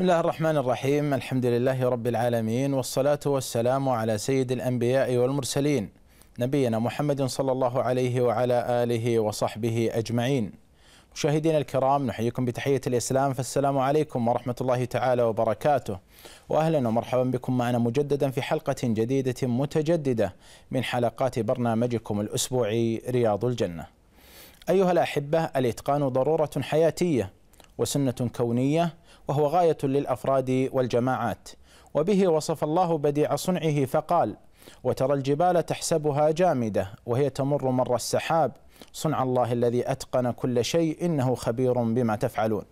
بسم الله الرحمن الرحيم الحمد لله رب العالمين والصلاة والسلام على سيد الأنبياء والمرسلين نبينا محمد صلى الله عليه وعلى آله وصحبه أجمعين مشاهدينا الكرام نحييكم بتحية الإسلام فالسلام عليكم ورحمة الله تعالى وبركاته وأهلا ومرحبا بكم معنا مجددا في حلقة جديدة متجددة من حلقات برنامجكم الأسبوعي رياض الجنة أيها الأحبة الإتقان ضرورة حياتية وسنة كونية وهو غاية للأفراد والجماعات وبه وصف الله بديع صنعه فقال وترى الجبال تحسبها جامدة وهي تمر مر السحاب صنع الله الذي أتقن كل شيء إنه خبير بما تفعلون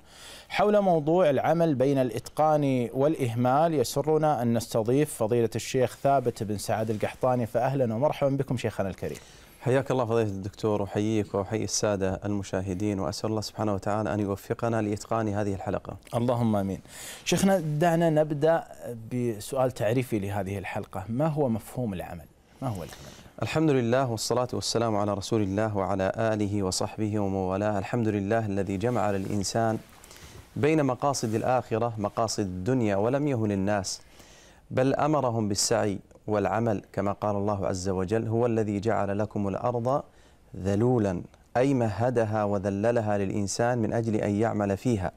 حول موضوع العمل بين الإتقان والإهمال يسرنا أن نستضيف فضيلة الشيخ ثابت بن سعد القحطاني فأهلا ومرحبا بكم شيخنا الكريم حياك الله فضيلة الدكتور وحييك وحيي السادة المشاهدين وأسأل الله سبحانه وتعالى أن يوفقنا لإتقان هذه الحلقة اللهم أمين شيخنا دعنا نبدأ بسؤال تعريفي لهذه الحلقة ما هو مفهوم العمل؟ ما هو العمل؟ الحمد لله والصلاة والسلام على رسول الله وعلى آله وصحبه ومن والاه الحمد لله الذي جمع للإنسان بين مقاصد الآخرة مقاصد الدنيا ولم يهن الناس بل أمرهم بالسعي والعمل كما قال الله عز وجل هو الذي جعل لكم الأرض ذلولا أي مهدها وذللها للإنسان من أجل أن يعمل فيها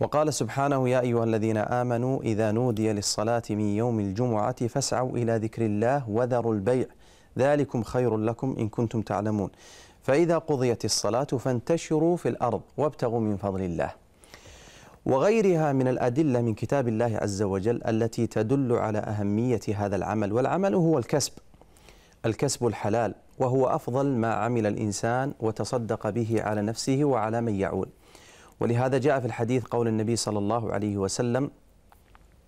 وقال سبحانه يا أيها الذين آمنوا إذا نودي للصلاة من يوم الجمعة فاسعوا إلى ذكر الله وذروا البيع ذلكم خير لكم إن كنتم تعلمون فإذا قضيت الصلاة فانتشروا في الأرض وابتغوا من فضل الله وغيرها من الأدلة من كتاب الله عز وجل التي تدل على أهمية هذا العمل والعمل هو الكسب الكسب الحلال وهو أفضل ما عمل الإنسان وتصدق به على نفسه وعلى من يعول ولهذا جاء في الحديث قول النبي صلى الله عليه وسلم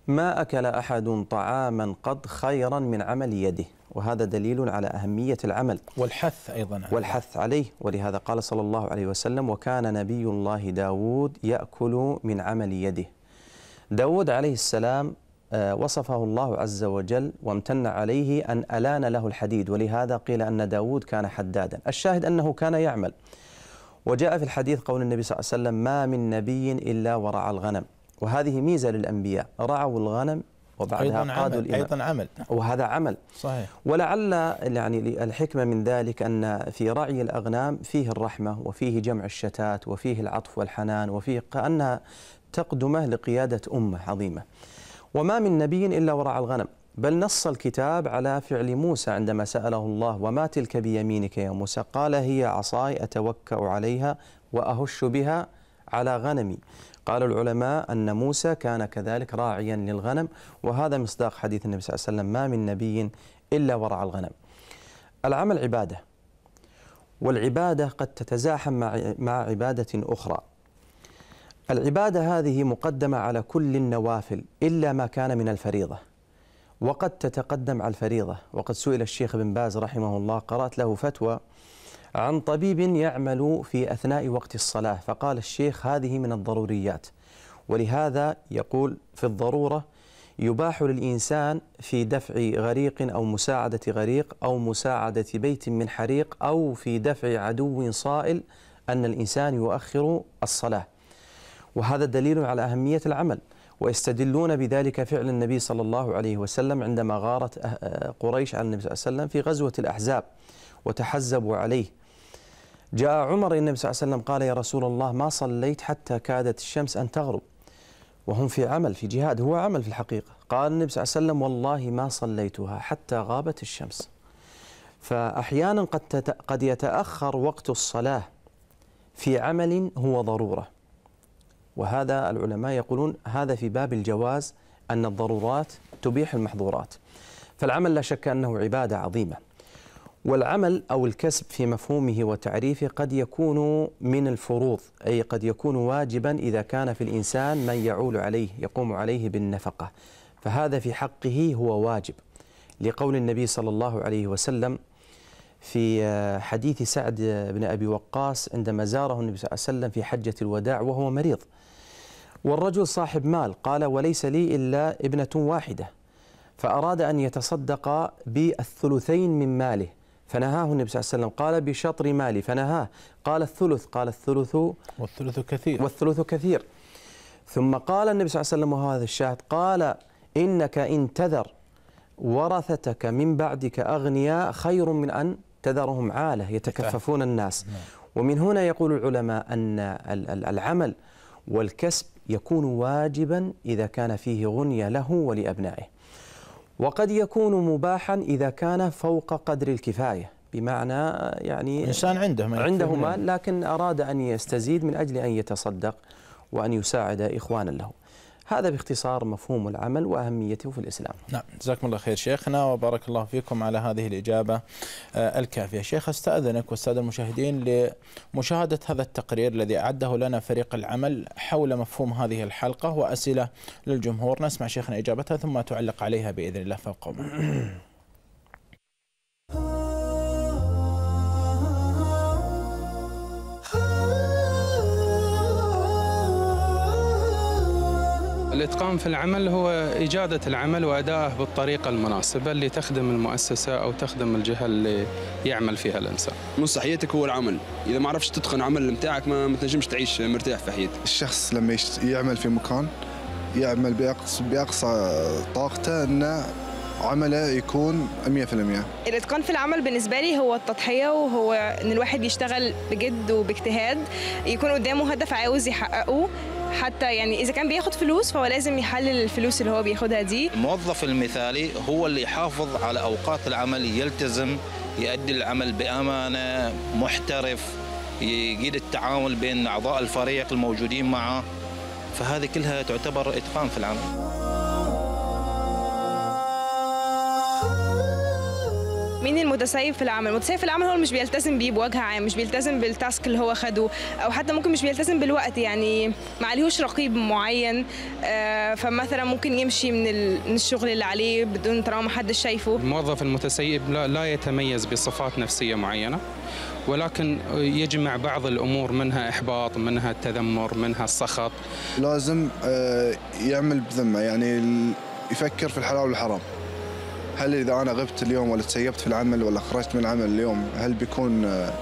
ما أكل أحد طعاما قد خيرا من عمل يده وهذا دليل على أهمية العمل والحث أيضا والحث عليه ولهذا قال صلى الله عليه وسلم وكان نبي الله داود يأكل من عمل يده داود عليه السلام آه، وصفه الله عز وجل وامتن عليه أن ألان له الحديد ولهذا قيل أن داود كان حدادا الشاهد أنه كان يعمل وجاء في الحديث قول النبي صلى الله عليه وسلم ما من نبي إلا ورعى الغنم وهذه ميزة للأنبياء رعوا الغنم وبعدها أيضا قادوا عمل. أيضا عمل وهذا عمل صحيح ولعل يعني الحكمة من ذلك أن في رعي الأغنام فيه الرحمة وفيه جمع الشتات وفيه العطف والحنان وفيه كأنها تقدمة لقيادة أمة عظيمة وما من نبي إلا ورعى الغنم بل نص الكتاب على فعل موسى عندما سأله الله وما تلك بيمينك يا موسى قال هي عصاي أتوكأ عليها وأهش بها على غنمي قال العلماء أن موسى كان كذلك راعيا للغنم وهذا مصداق حديث النبي صلى الله عليه وسلم ما من نبي إلا ورعى الغنم العمل عبادة والعبادة قد تتزاحم مع عبادة أخرى العبادة هذه مقدمة على كل النوافل إلا ما كان من الفريضة وقد تتقدم على الفريضة وقد سئل الشيخ بن باز رحمه الله قرأت له فتوى عن طبيب يعمل في أثناء وقت الصلاة فقال الشيخ هذه من الضروريات ولهذا يقول في الضرورة يباح للإنسان في دفع غريق أو مساعدة غريق أو مساعدة بيت من حريق أو في دفع عدو صائل أن الإنسان يؤخر الصلاة وهذا دليل على أهمية العمل ويستدلون بذلك فعل النبي صلى الله عليه وسلم عندما غارت آه، قريش على النبي صلى الله عليه وسلم في غزوة الأحزاب وتحزبوا عليه جاء عمر النبي صلى الله عليه وسلم قال يا رسول الله ما صليت حتى كادت الشمس أن تغرب وهم في عمل في جهاد هو عمل في الحقيقة قال النبي صلى الله عليه وسلم والله ما صليتها حتى غابت الشمس فأحيانا قد, قد يتأخر وقت الصلاة في عمل هو ضرورة وهذا العلماء يقولون هذا في باب الجواز أن الضرورات تبيح المحظورات فالعمل لا شك أنه عبادة عظيمة والعمل أو الكسب في مفهومه وتعريفه قد يكون من الفروض أي قد يكون واجبا إذا كان في الإنسان من يعول عليه يقوم عليه بالنفقة فهذا في حقه هو واجب لقول النبي صلى الله عليه وسلم في آه، حديث سعد بن أبي وقاص عندما زاره النبي صلى الله عليه وسلم في حجة الوداع وهو مريض والرجل صاحب مال قال وليس لي إلا ابنة واحدة فأراد أن يتصدق بالثلثين من ماله فنهاه النبي صلى الله عليه وسلم قال بشطر مالي فنهاه قال الثلث قال الثلث والثلث كثير والثلث كثير ثم قال النبي صلى الله عليه وسلم وهذا الشاهد قال إنك إن تذر ورثتك من بعدك أغنياء خير من أن تذرهم عالة يتكففون الناس نعم. ومن هنا يقول العلماء أن العمل والكسب يكون واجبا إذا كان فيه غنية له ولأبنائه وقد يكون مباحا إذا كان فوق قدر الكفاية بمعنى يعني إنسان عنده ما عنده مال لكن أراد أن يستزيد من أجل أن يتصدق وأن يساعد إخوانا له هذا باختصار مفهوم العمل واهميته في الاسلام. نعم، جزاكم الله خير شيخنا وبارك الله فيكم على هذه الاجابه آه، الكافيه. شيخ استاذنك والساده المشاهدين لمشاهده هذا التقرير الذي اعده لنا فريق العمل حول مفهوم هذه الحلقه واسئله للجمهور، نسمع شيخنا اجابتها ثم تعلق عليها باذن الله فوق الإتقان في العمل هو إجادة العمل وأدائه بالطريقة المناسبة اللي تخدم المؤسسة أو تخدم الجهة اللي يعمل فيها الإنسان نص حياتك هو العمل إذا ما عرفش تتقن عمل متاعك ما تنجمش تعيش مرتاح في حياتك الشخص لما يعمل في مكان يعمل بأقصى, بأقصى طاقته أنه عمله يكون 100% الاتقان في العمل بالنسبه لي هو التضحيه وهو ان الواحد يشتغل بجد وباجتهاد يكون قدامه هدف عاوز يحققه حتى يعني اذا كان بياخد فلوس فهو لازم يحلل الفلوس اللي هو بياخدها دي الموظف المثالي هو اللي يحافظ على اوقات العمل يلتزم يؤدي العمل بامانه محترف يقيد التعامل بين اعضاء الفريق الموجودين معه فهذه كلها تعتبر اتقان في العمل مين المتسيب في العمل المتسيب في العمل هو اللي مش بيلتزم بيه بوجه عام مش بيلتزم بالتاسك اللي هو خده او حتى ممكن مش بيلتزم بالوقت يعني ما عليهوش رقيب معين آه، فمثلا ممكن يمشي من الشغل اللي عليه بدون ترى ما حدش شايفه الموظف المتسيب لا يتميز بصفات نفسيه معينه ولكن يجمع بعض الامور منها احباط منها التذمر منها السخط لازم آه، يعمل بذمه يعني يفكر في الحلال والحرام هل اذا انا غبت اليوم ولا تسيبت في العمل ولا خرجت من العمل اليوم هل بيكون آه،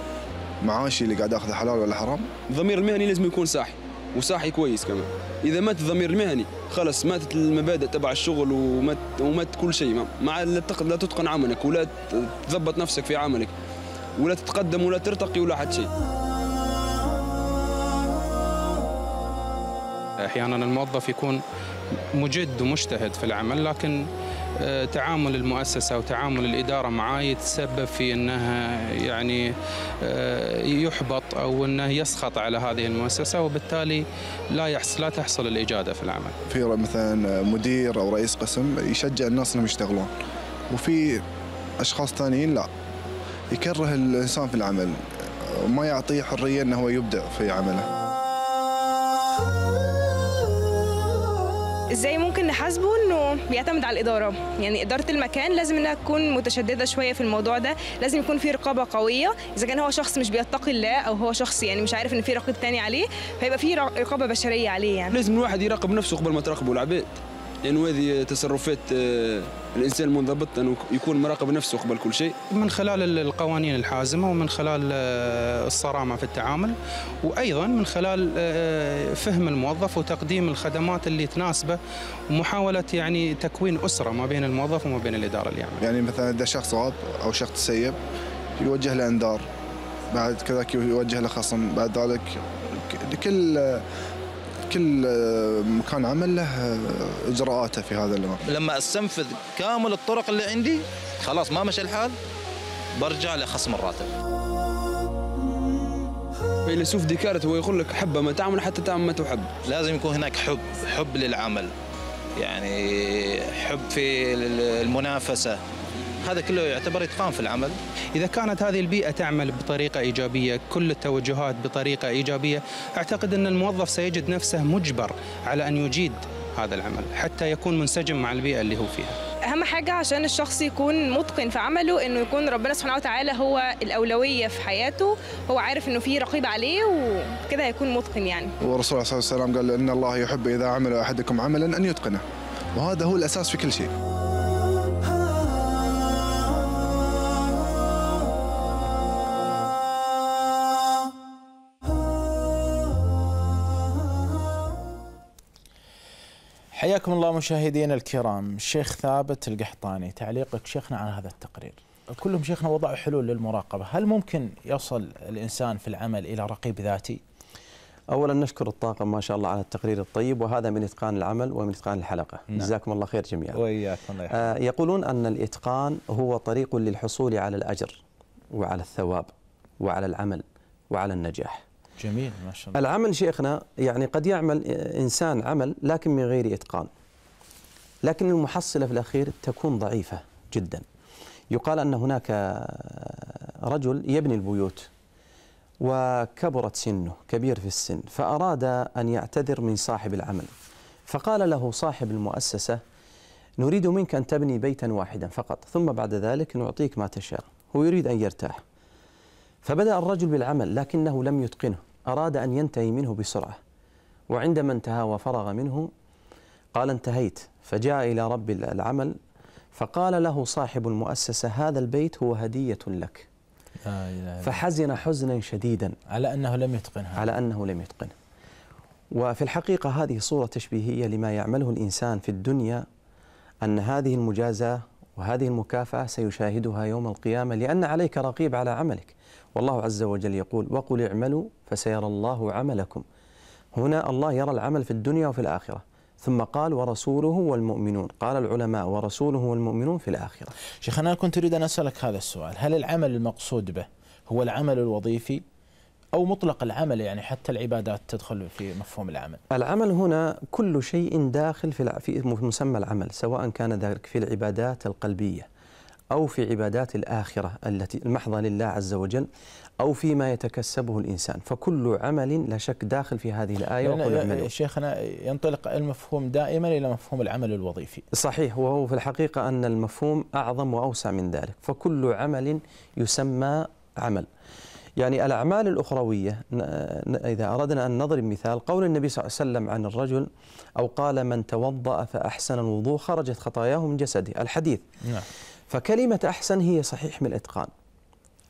معاشي اللي قاعد اخذه حلال ولا حرام؟ الضمير المهني لازم يكون صاحي وصاحي كويس كمان اذا مات الضمير المهني خلاص ماتت المبادئ تبع الشغل ومات ومات كل شيء ما لا تتقن عملك ولا تضبط نفسك في عملك ولا تتقدم ولا ترتقي ولا حتى شيء احيانا الموظف يكون مجد ومجتهد في العمل لكن تعامل المؤسسه وتعامل الاداره معاه يتسبب في انها يعني آه، يحبط او انه يسخط على هذه المؤسسه وبالتالي لا يحصل لا تحصل الاجاده في العمل. في مثلا مدير او رئيس قسم يشجع الناس انهم يشتغلون وفي اشخاص ثانيين لا يكره الانسان في العمل ما يعطيه حريه انه هو يبدع في عمله. ازاي ممكن نحاسبه انه بيعتمد على الاداره يعني اداره المكان لازم انها تكون متشدده شويه في الموضوع ده لازم يكون في رقابه قويه اذا كان هو شخص مش بيتقي الله او هو شخص يعني مش عارف ان في رقيب تاني عليه فيبقى في رقابه بشريه عليه يعني لازم الواحد يراقب نفسه قبل ما تراقبه العباد لانه هذه تصرفات آه، الانسان المنضبط انه يكون مراقب نفسه قبل كل شيء من خلال القوانين الحازمه ومن خلال آه، الصرامه في التعامل وايضا من خلال آه، فهم الموظف وتقديم الخدمات اللي تناسبه ومحاوله يعني تكوين اسره ما بين الموظف وما بين الاداره اللي يعمل يعني مثلا اذا شخص غاب او شخص سيء يوجه له انذار بعد كذا يوجه له خصم بعد ذلك لكل كل آه، مكان عمل له آه، اجراءاته في هذا الامر لما استنفذ كامل الطرق اللي عندي خلاص ما مشى الحال برجع لخصم الراتب فيلسوف ديكارت هو يقول لك حب ما تعمل حتى تعمل ما تحب لازم يكون هناك حب حب للعمل يعني حب في المنافسه هذا كله يعتبر اتقان في العمل اذا كانت هذه البيئه تعمل بطريقه ايجابيه كل التوجهات بطريقه ايجابيه اعتقد ان الموظف سيجد نفسه مجبر على ان يجيد هذا العمل حتى يكون منسجم مع البيئه اللي هو فيها اهم حاجه عشان الشخص يكون متقن في عمله انه يكون ربنا سبحانه وتعالى هو الاولويه في حياته هو عارف انه في رقيب عليه وكده هيكون متقن يعني والرسول عليه الصلاه والسلام قال ان الله يحب اذا عمل احدكم عملا ان يتقنه وهذا هو الاساس في كل شيء حياكم الله مشاهدينا الكرام شيخ ثابت القحطاني تعليقك شيخنا على هذا التقرير كلهم شيخنا وضعوا حلول للمراقبة هل ممكن يصل الإنسان في العمل إلى رقيب ذاتي؟ اولا نشكر الطاقم ما شاء الله على التقرير الطيب وهذا من اتقان العمل ومن اتقان الحلقه نعم. جزاكم الله خير جميعا وإياكم الله آه يقولون ان الاتقان هو طريق للحصول على الاجر وعلى الثواب وعلى العمل وعلى النجاح جميل ما شاء الله العمل شيخنا يعني قد يعمل إنسان عمل لكن من غير إتقان لكن المحصلة في الأخير تكون ضعيفة جدا يقال أن هناك رجل يبني البيوت وكبرت سنه كبير في السن فأراد أن يعتذر من صاحب العمل فقال له صاحب المؤسسة نريد منك أن تبني بيتا واحدا فقط ثم بعد ذلك نعطيك ما تشاء هو يريد أن يرتاح فبدأ الرجل بالعمل لكنه لم يتقنه أراد أن ينتهي منه بسرعة وعندما انتهى وفرغ منه قال انتهيت فجاء إلى رب العمل فقال له صاحب المؤسسة هذا البيت هو هدية لك فحزن حزنا شديدا على أنه لم يتقنها على أنه لم يتقنها وفي الحقيقة هذه صورة تشبيهية لما يعمله الإنسان في الدنيا أن هذه المجازاة وهذه المكافأة سيشاهدها يوم القيامة لأن عليك رقيب على عملك والله عز وجل يقول وقل اعملوا فسيرى الله عملكم هنا الله يرى العمل في الدنيا وفي الآخرة ثم قال ورسوله والمؤمنون قال العلماء ورسوله والمؤمنون في الآخرة شيخنا كنت أريد أن أسألك هذا السؤال هل العمل المقصود به هو العمل الوظيفي أو مطلق العمل يعني حتى العبادات تدخل في مفهوم العمل العمل هنا كل شيء داخل في مسمى العمل سواء كان ذلك في العبادات القلبية أو في عبادات الآخرة التي المحضة لله عز وجل أو فيما يتكسبه الإنسان فكل عمل لا شك داخل في هذه الآية وقل اعملوا شيخنا ينطلق المفهوم دائما إلى مفهوم العمل الوظيفي صحيح وهو في الحقيقة أن المفهوم أعظم وأوسع من ذلك فكل عمل يسمى عمل يعني الأعمال الأخروية إذا أردنا أن نضرب مثال قول النبي صلى الله عليه وسلم عن الرجل أو قال من توضأ فأحسن الوضوء خرجت خطاياه من جسده الحديث نعم فكلمة أحسن هي صحيح من الإتقان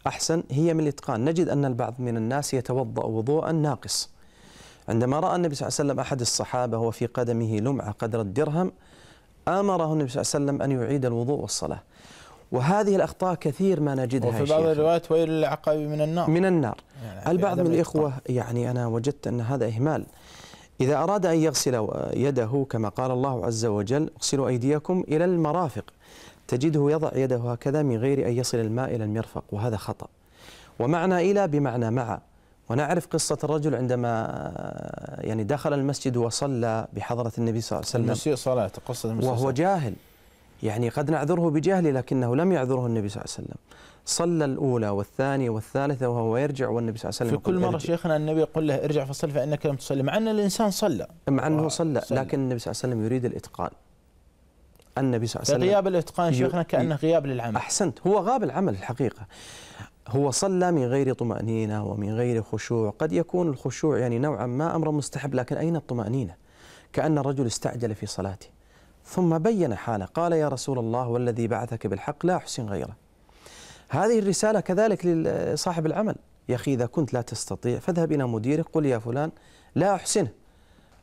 أحسن هي من الإتقان نجد أن البعض من الناس يتوضأ وضوءا ناقص عندما رأى النبي صلى الله عليه وسلم أحد الصحابة وفي قدمه لمعة قدر الدرهم آمره النبي صلى الله عليه وسلم أن يعيد الوضوء والصلاة وهذه الأخطاء كثير ما نجدها وفي بعض الروايات ويل للعقاب من النار من النار يعني البعض من الإخوة يعني أنا وجدت أن هذا إهمال إذا أراد أن يغسل يده كما قال الله عز وجل اغسلوا أيديكم إلى المرافق تجده يضع يده هكذا من غير أن يصل الماء إلى المرفق وهذا خطأ ومعنى إلى بمعنى مع ونعرف قصة الرجل عندما يعني دخل المسجد وصلى بحضرة النبي صلى الله عليه وسلم صلاة قصة وهو جاهل يعني قد نعذره بجهله لكنه لم يعذره النبي صلى الله عليه وسلم صلى الأولى والثانية والثالثة وهو يرجع والنبي صلى الله عليه وسلم في كل مرة شيخنا النبي يقول له ارجع فصل فإنك لم تصلي مع أن الإنسان صلى مع أنه صلى, صلى لكن النبي صلى الله عليه وسلم يريد الإتقان النبي صلى الله عليه وسلم غياب الاتقان شيخنا كانه غياب للعمل احسنت هو غاب العمل الحقيقه هو صلى من غير طمأنينة ومن غير خشوع قد يكون الخشوع يعني نوعا ما أمر مستحب لكن أين الطمأنينة كأن الرجل استعجل في صلاته ثم بين حاله قال يا رسول الله والذي بعثك بالحق لا أحسن غيره هذه الرسالة كذلك لصاحب العمل يا أخي إذا كنت لا تستطيع فاذهب إلى مديرك قل يا فلان لا أحسنه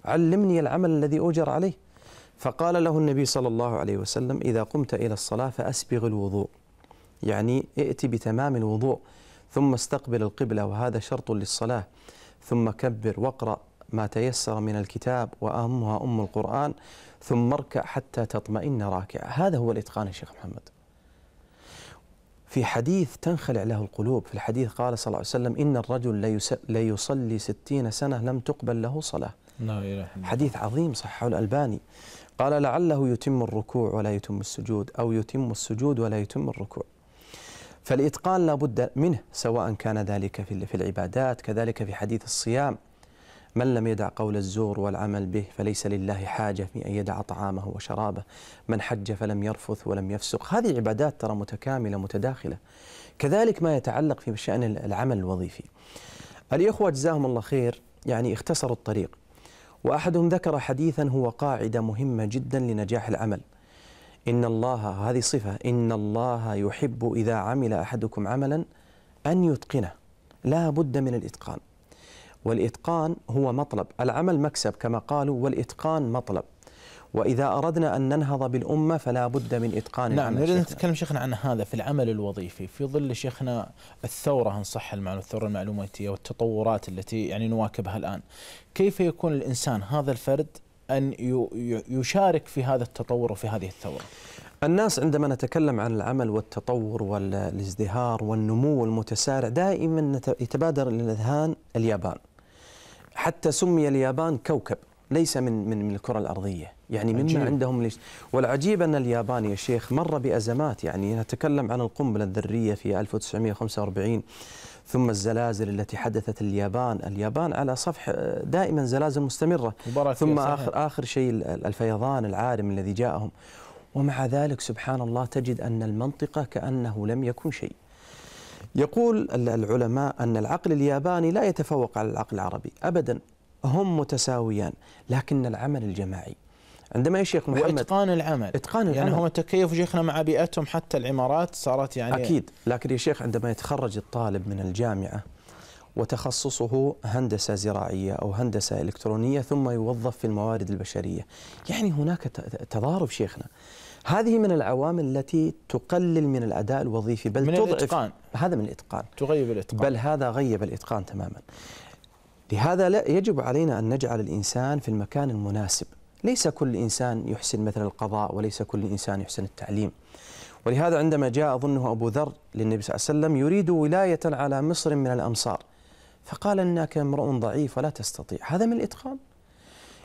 علمني العمل الذي أجر عليه فقال له النبي صلى الله عليه وسلم إذا قمت إلى الصلاة فأسبغ الوضوء يعني ائت بتمام الوضوء ثم استقبل القبلة وهذا شرط للصلاة ثم كبر واقرأ ما تيسر من الكتاب وأهمها أم القرآن ثم اركع حتى تطمئن راكع هذا هو الإتقان الشيخ محمد في حديث تنخلع له القلوب في الحديث قال صلى الله عليه وسلم إن الرجل ليصلي ستين سنة لم تقبل له صلاة حديث عظيم صححه الألباني قال لعله يتم الركوع ولا يتم السجود أو يتم السجود ولا يتم الركوع فالإتقان لا بد منه سواء كان ذلك في العبادات كذلك في حديث الصيام من لم يدع قول الزور والعمل به فليس لله حاجة في أن يدع طعامه وشرابه من حج فلم يرفث ولم يفسق هذه عبادات ترى متكاملة متداخلة كذلك ما يتعلق في شأن العمل الوظيفي الإخوة جزاهم الله خير يعني اختصروا الطريق وأحدهم ذكر حديثا هو قاعدة مهمة جدا لنجاح العمل إن الله هذه صفة إن الله يحب إذا عمل أحدكم عملا أن يتقنه لا بد من الإتقان والإتقان هو مطلب العمل مكسب كما قالوا والإتقان مطلب وإذا أردنا أن ننهض بالأمة فلا بد من إتقان نعم نريد نتكلم شيخنا عن هذا في العمل الوظيفي في ظل شيخنا الثورة إن صح المعنى الثورة المعلوماتية والتطورات التي يعني نواكبها الآن كيف يكون الإنسان هذا الفرد أن يشارك في هذا التطور وفي هذه الثورة الناس عندما نتكلم عن العمل والتطور والازدهار والنمو المتسارع دائما يتبادر الى الاذهان اليابان حتى سمي اليابان كوكب ليس من من الكرة الأرضية يعني مما عجيب. عندهم ليش والعجيب أن اليابان يا شيخ مر بأزمات يعني نتكلم عن القنبلة الذرية في 1945 ثم الزلازل التي حدثت اليابان اليابان على صفح آه، دائما زلازل مستمرة ثم آخر, آخر شيء الفيضان العارم الذي جاءهم ومع ذلك سبحان الله تجد أن المنطقة كأنه لم يكن شيء يقول العلماء أن العقل الياباني لا يتفوق على العقل العربي أبدا هم متساويان لكن العمل الجماعي عندما يا شيخ محمد واتقان العمل اتقان يعني العمل يعني هم تكيف شيخنا مع بيئتهم حتى العمارات صارت يعني اكيد لكن يا شيخ عندما يتخرج الطالب من الجامعه وتخصصه هندسه زراعيه او هندسه الكترونيه ثم يوظف في الموارد البشريه يعني هناك تضارب شيخنا هذه من العوامل التي تقلل من الاداء الوظيفي بل من تضعف الاتقان هذا من الاتقان تغيب الاتقان بل هذا غيب الاتقان تماما لهذا لا يجب علينا ان نجعل الانسان في المكان المناسب ليس كل إنسان يحسن مثل القضاء وليس كل إنسان يحسن التعليم ولهذا عندما جاء أظنه أبو ذر للنبي صلى الله عليه وسلم يريد ولاية على مصر من الأمصار فقال إنك امرؤ ضعيف ولا تستطيع هذا من الإتقان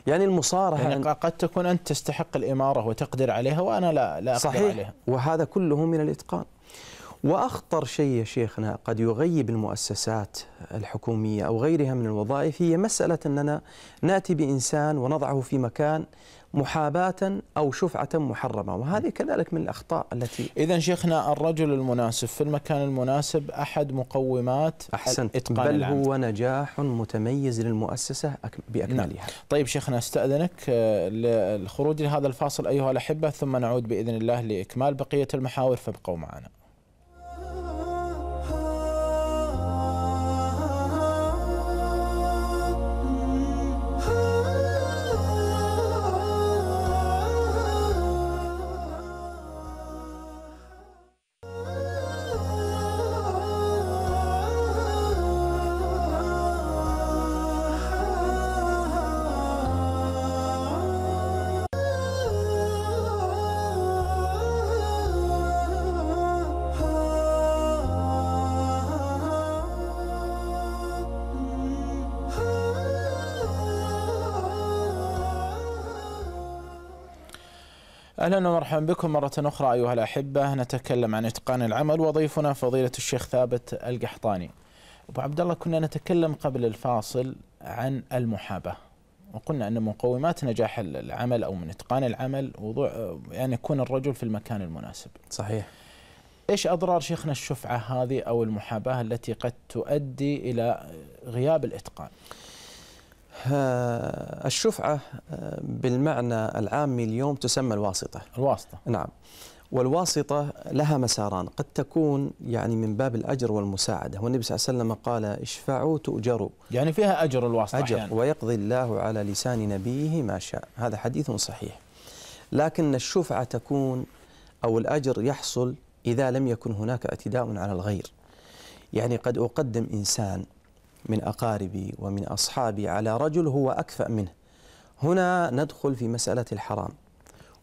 يعني المصارحه يعني قد تكون أنت تستحق الإمارة وتقدر عليها وأنا لا, لا أقدر صحيح عليها صحيح وهذا كله من الإتقان وأخطر شيء يا شيخنا قد يغيب المؤسسات الحكومية أو غيرها من الوظائف هي مسألة أننا نأتي بإنسان ونضعه في مكان محاباة أو شفعة محرمة وهذه كذلك من الأخطاء التي إذا شيخنا الرجل المناسب في المكان المناسب أحد مقومات أحسنت إتقان بل العمل. هو نجاح متميز للمؤسسة بأكملها نعم. طيب شيخنا استأذنك للخروج آه، لهذا الفاصل أيها الأحبة ثم نعود بإذن الله لإكمال بقية المحاور فابقوا معنا اهلا ومرحبا بكم مره اخرى ايها الاحبه نتكلم عن اتقان العمل وضيفنا فضيله الشيخ ثابت القحطاني. ابو عبد الله كنا نتكلم قبل الفاصل عن المحاباه وقلنا ان مقومات نجاح العمل او من اتقان العمل وضوع يعني يكون الرجل في المكان المناسب. صحيح. ايش اضرار شيخنا الشفعه هذه او المحاباه التي قد تؤدي الى غياب الاتقان؟ الشفعة آه، بالمعنى العامي اليوم تسمى الواسطة الواسطة نعم والواسطة لها مساران قد تكون يعني من باب الأجر والمساعدة والنبي صلى الله عليه وسلم قال اشفعوا تؤجروا يعني فيها أجر الواسطة أجر يعني. ويقضي الله على لسان نبيه ما شاء هذا حديث صحيح لكن الشفعة تكون أو الأجر يحصل إذا لم يكن هناك اعتداء على الغير يعني قد أقدم إنسان من أقاربي ومن أصحابي على رجل هو أكفأ منه هنا ندخل في مسألة الحرام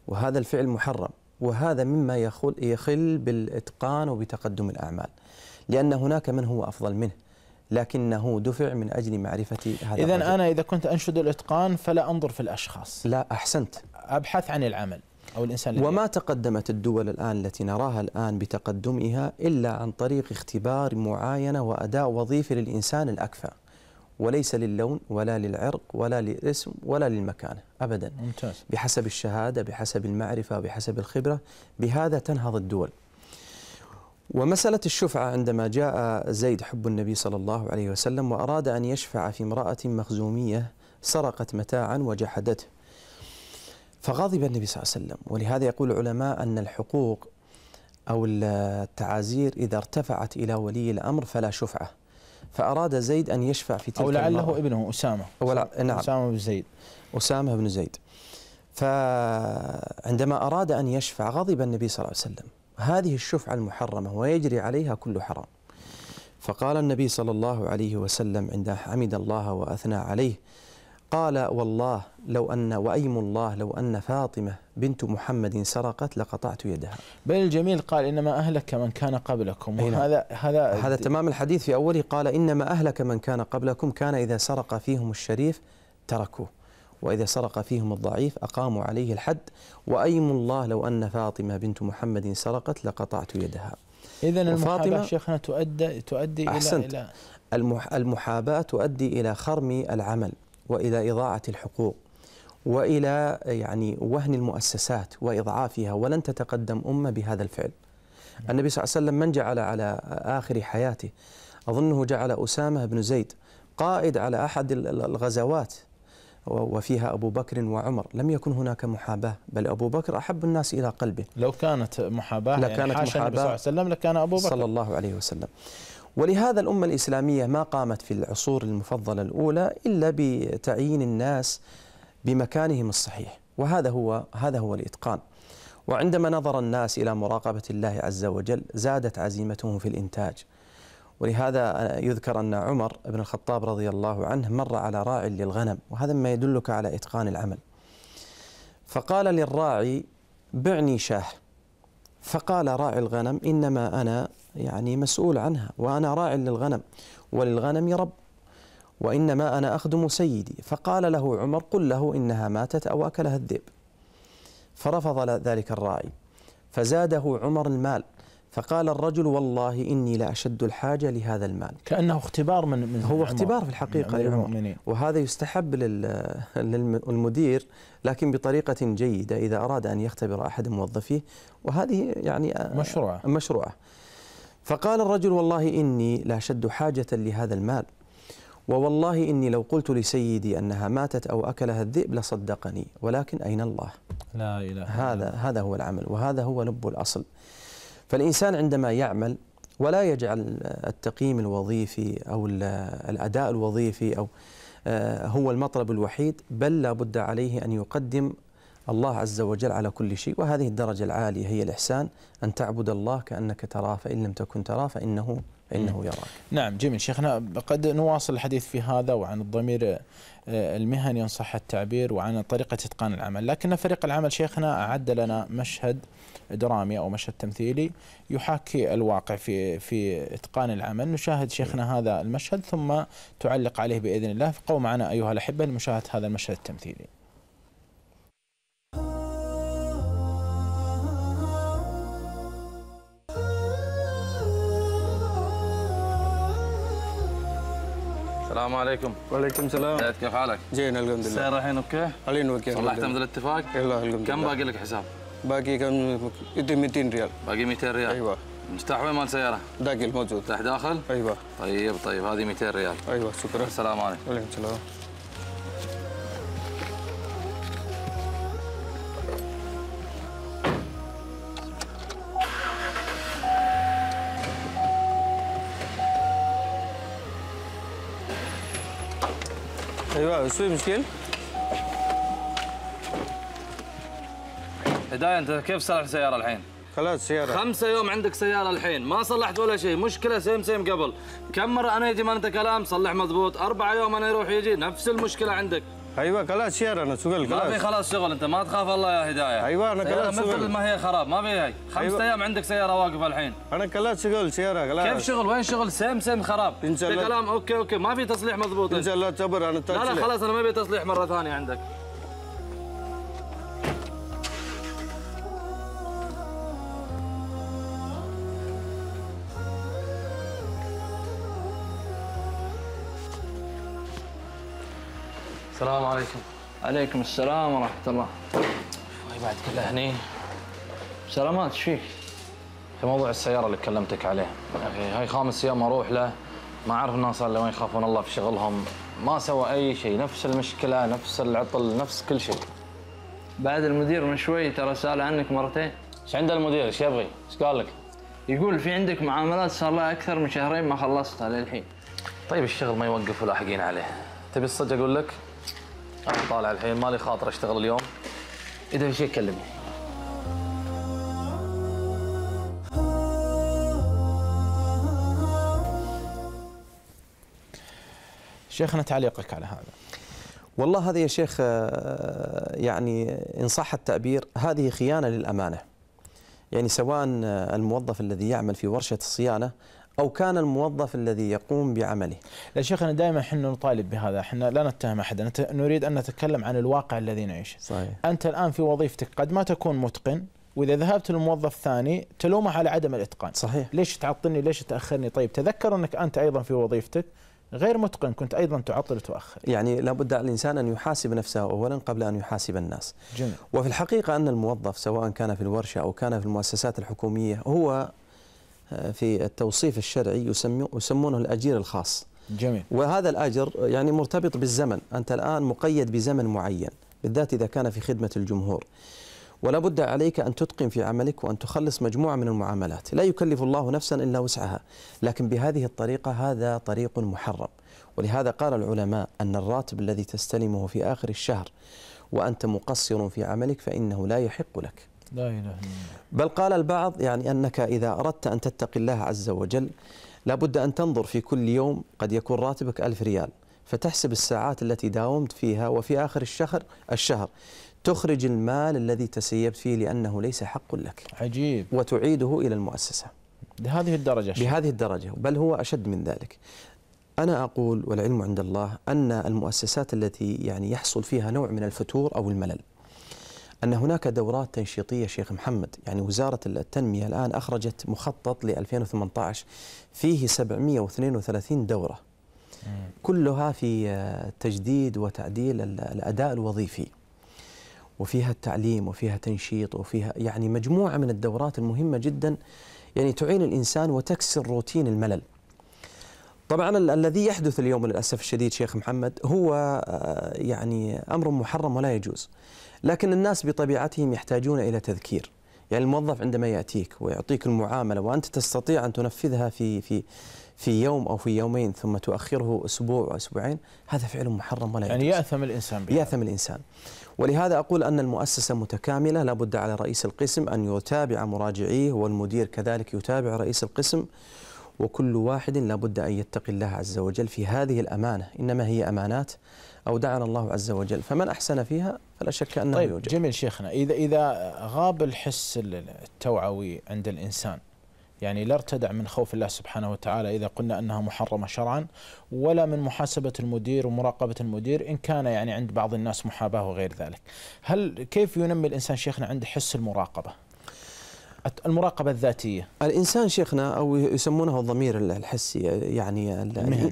وهذا الفعل محرم وهذا مما يخل, يخل بالإتقان وبتقدم الأعمال لأن هناك من هو أفضل منه لكنه دفع من أجل معرفة هذا إذا أنا إذا كنت أنشد الإتقان فلا أنظر في الأشخاص لا أحسنت أبحث عن العمل أو الإنسان وما تقدمت الدول الآن التي نراها الآن بتقدمها إلا عن طريق اختبار معاينة وأداء وظيفي للإنسان الأكفى وليس للون ولا للعرق ولا للاسم ولا للمكانة أبدا ممتاز. بحسب الشهادة بحسب المعرفة بحسب الخبرة بهذا تنهض الدول ومسألة الشفعة عندما جاء زيد حب النبي صلى الله عليه وسلم وأراد أن يشفع في امرأة مخزومية سرقت متاعا وجحدته فغضب النبي صلى الله عليه وسلم ولهذا يقول العلماء أن الحقوق أو التعازير إذا ارتفعت إلى ولي الأمر فلا شفعة فأراد زيد أن يشفع في تلك أو لعله المرأة. ابنه أسامة ولا نعم أسامة بن زيد أسامة بن زيد فعندما أراد أن يشفع غضب النبي صلى الله عليه وسلم هذه الشفعة المحرمة ويجري عليها كل حرام فقال النبي صلى الله عليه وسلم عندما حمد الله وأثنى عليه قال والله لو أن وأيم الله لو أن فاطمة بنت محمد سرقت لقطعت يدها بل الجميل قال إنما أهلك من كان قبلكم نعم. هذا هذا هذا تمام الحديث في أوله قال إنما أهلك من كان قبلكم كان إذا سرق فيهم الشريف تركوه وإذا سرق فيهم الضعيف أقاموا عليه الحد وأيم الله لو أن فاطمة بنت محمد سرقت لقطعت يدها إذا المحاباة شيخنا تؤدي تؤدي أحسنت إلى, إلى المحاباة تؤدي إلى خرم العمل والى اضاعه الحقوق والى يعني وهن المؤسسات واضعافها ولن تتقدم امه بهذا الفعل. النبي صلى الله عليه وسلم من جعل على اخر حياته اظنه جعل اسامه بن زيد قائد على احد الغزوات وفيها ابو بكر وعمر، لم يكن هناك محاباه، بل ابو بكر احب الناس الى قلبه. لو كانت محاباه لكانت يعني حاشا محاباه النبي صلى الله عليه وسلم لكان ابو بكر صلى الله عليه وسلم. ولهذا الأمة الإسلامية ما قامت في العصور المفضلة الأولى إلا بتعيين الناس بمكانهم الصحيح وهذا هو هذا هو الإتقان وعندما نظر الناس إلى مراقبة الله عز وجل زادت عزيمتهم في الإنتاج ولهذا يذكر أن عمر بن الخطاب رضي الله عنه مر على راع للغنم وهذا ما يدلك على إتقان العمل فقال للراعي بعني شاه فقال راعي الغنم إنما أنا يعني مسؤول عنها وأنا راع للغنم وللغنم رب وإنما أنا أخدم سيدي فقال له عمر قل له إنها ماتت أو أكلها الذئب فرفض ذلك الراعي فزاده عمر المال فقال الرجل والله إني لأشد الحاجة لهذا المال كأنه اختبار من, من هو اختبار في الحقيقة لعمر وهذا يستحب للمدير لكن بطريقة جيدة إذا أراد أن يختبر أحد موظفيه وهذه يعني مشروعة مشروعة فقال الرجل والله إني لأشد حاجة لهذا المال ووالله إني لو قلت لسيدي أنها ماتت أو أكلها الذئب لصدقني ولكن أين الله لا إله هذا, هذا هو العمل وهذا هو لب الأصل فالإنسان عندما يعمل ولا يجعل التقييم الوظيفي أو الأداء الوظيفي أو آه، هو المطلب الوحيد بل لا بد عليه أن يقدم الله عز وجل على كل شيء وهذه الدرجة العالية هي الإحسان أن تعبد الله كأنك تراه فإن لم تكن تراه فإنه فإنه يراك نعم جميل شيخنا قد نواصل الحديث في هذا وعن الضمير آه، المهني إن صح التعبير وعن طريقة إتقان العمل لكن فريق العمل شيخنا أعد لنا مشهد درامي أو مشهد تمثيلي يحاكي الواقع في في إتقان العمل نشاهد شيخنا نعم. هذا المشهد ثم تعلق عليه بإذن الله فقوا معنا أيها الأحبة لمشاهدة هذا المشهد التمثيلي السلام عليكم وعليكم السلام كيف حالك؟ جينا الحمد لله السيارة الحين اوكي؟ الحين اوكي صلحت من الاتفاق؟ يلا الحمد لله كم باقي لك حساب؟ باقي كم 200 ريال باقي 200 ريال ايوه مفتاح وين مال سيارة؟ داخل موجود تحت داخل؟ ايوه طيب طيب هذه 200 ريال ايوه شكرا السلام عليكم وعليكم السلام ايوه اسوي مشكل هدايا انت كيف صلحت سياره الحين؟ خلاص سياره خمسة يوم عندك سياره الحين ما صلحت ولا شيء مشكله سيم سيم قبل كم مره انا يجي ما انت كلام صلح مضبوط اربعة يوم انا يروح يجي نفس المشكله عندك ايوه خلاص شير انا شغل خلاص ما في خلاص شغل انت ما تخاف الله يا هدايه ايوه انا خلاص شغل مثل ما هي خراب ما في هاي خمس أيوة. ايام عندك سياره واقفه الحين انا خلاص شغل سياره خلاص كيف شغل وين شغل سيم سيم خراب ان شاء الله كلام اوكي اوكي ما في تصليح مضبوط ان شاء الله تصبر انا تصليح لا لا خلاص انا ما ابي تصليح مره ثانيه عندك السلام عليكم عليكم السلام ورحمة الله الله بعد كل هني سلامات ايش فيك؟ في موضوع السيارة اللي كلمتك عليه يا أخي هاي خامس يوم أروح له ما أعرف الناس اللي وين يخافون الله في شغلهم ما سوى أي شيء نفس المشكلة نفس العطل نفس كل شيء بعد المدير من شوي ترى سأل عنك مرتين ايش عند المدير ايش يبغي؟ ايش قال لك؟ يقول في عندك معاملات صار لها أكثر من شهرين ما خلصتها للحين طيب الشغل ما يوقف ولا حقين عليه تبي الصدق أقول لك؟ انا طالع الحين مالي خاطر اشتغل اليوم اذا في شيء كلمني شيخنا تعليقك على هذا والله هذا يا شيخ آه، يعني إن صح التعبير هذه خيانة للأمانة يعني سواء آه، الموظف الذي يعمل في ورشة الصيانة أو كان الموظف الذي يقوم بعمله لا شيخ أنا دائما احنا نطالب بهذا احنا لا نتهم أحدا نريد أن نتكلم عن الواقع الذي نعيشه صحيح. أنت الآن في وظيفتك قد ما تكون متقن واذا ذهبت لموظف ثاني تلومه على عدم الاتقان صحيح ليش تعطلني ليش تاخرني طيب تذكر انك انت ايضا في وظيفتك غير متقن كنت ايضا تعطل وتؤخر يعني لابد على الانسان ان يحاسب نفسه اولا قبل ان يحاسب الناس جميل. وفي الحقيقه ان الموظف سواء كان في الورشه او كان في المؤسسات الحكوميه هو في التوصيف الشرعي يسمونه الأجير الخاص جميل وهذا الأجر يعني مرتبط بالزمن أنت الآن مقيد بزمن معين بالذات إذا كان في خدمة الجمهور ولا بد عليك أن تتقن في عملك وأن تخلص مجموعة من المعاملات لا يكلف الله نفسا إلا وسعها لكن بهذه الطريقة هذا طريق محرم ولهذا قال العلماء أن الراتب الذي تستلمه في آخر الشهر وأنت مقصر في عملك فإنه لا يحق لك لا إله إلا بل قال البعض يعني أنك إذا أردت أن تتقي الله عز وجل لابد أن تنظر في كل يوم قد يكون راتبك ألف ريال فتحسب الساعات التي داومت فيها وفي آخر الشهر الشهر تخرج المال الذي تسيبت فيه لأنه ليس حق لك عجيب وتعيده إلى المؤسسة بهذه الدرجة بهذه الدرجة بل هو أشد من ذلك أنا أقول والعلم عند الله أن المؤسسات التي يعني يحصل فيها نوع من الفتور أو الملل أن هناك دورات تنشيطية شيخ محمد يعني وزارة التنمية الآن أخرجت مخطط ل 2018 فيه 732 دورة كلها في آه، تجديد وتعديل الأداء الوظيفي وفيها التعليم وفيها تنشيط وفيها يعني مجموعة من الدورات المهمة جدا يعني تعين الإنسان وتكسر روتين الملل طبعا الذي يحدث اليوم للاسف الشديد شيخ محمد هو آه، يعني امر محرم ولا يجوز لكن الناس بطبيعتهم يحتاجون الى تذكير يعني الموظف عندما ياتيك ويعطيك المعامله وانت تستطيع ان تنفذها في في في يوم او في يومين ثم تؤخره اسبوع او اسبوعين هذا فعل محرم ولا يعني يجوز يعني ياثم الانسان بيها. ياثم الانسان ولهذا اقول ان المؤسسه متكامله لابد على رئيس القسم ان يتابع مراجعيه والمدير كذلك يتابع رئيس القسم وكل واحد لابد أن يتقي الله عز وجل في هذه الأمانة إنما هي أمانات دعنا الله عز وجل فمن أحسن فيها فلا شك أنه طيب يوجد جميل شيخنا إذا, إذا غاب الحس التوعوي عند الإنسان يعني لا ارتدع من خوف الله سبحانه وتعالى إذا قلنا أنها محرمة شرعا ولا من محاسبة المدير ومراقبة المدير إن كان يعني عند بعض الناس محاباة وغير ذلك هل كيف ينمي الإنسان شيخنا عند حس المراقبة المراقبة الذاتية الإنسان شيخنا أو يسمونه الضمير الحسي يعني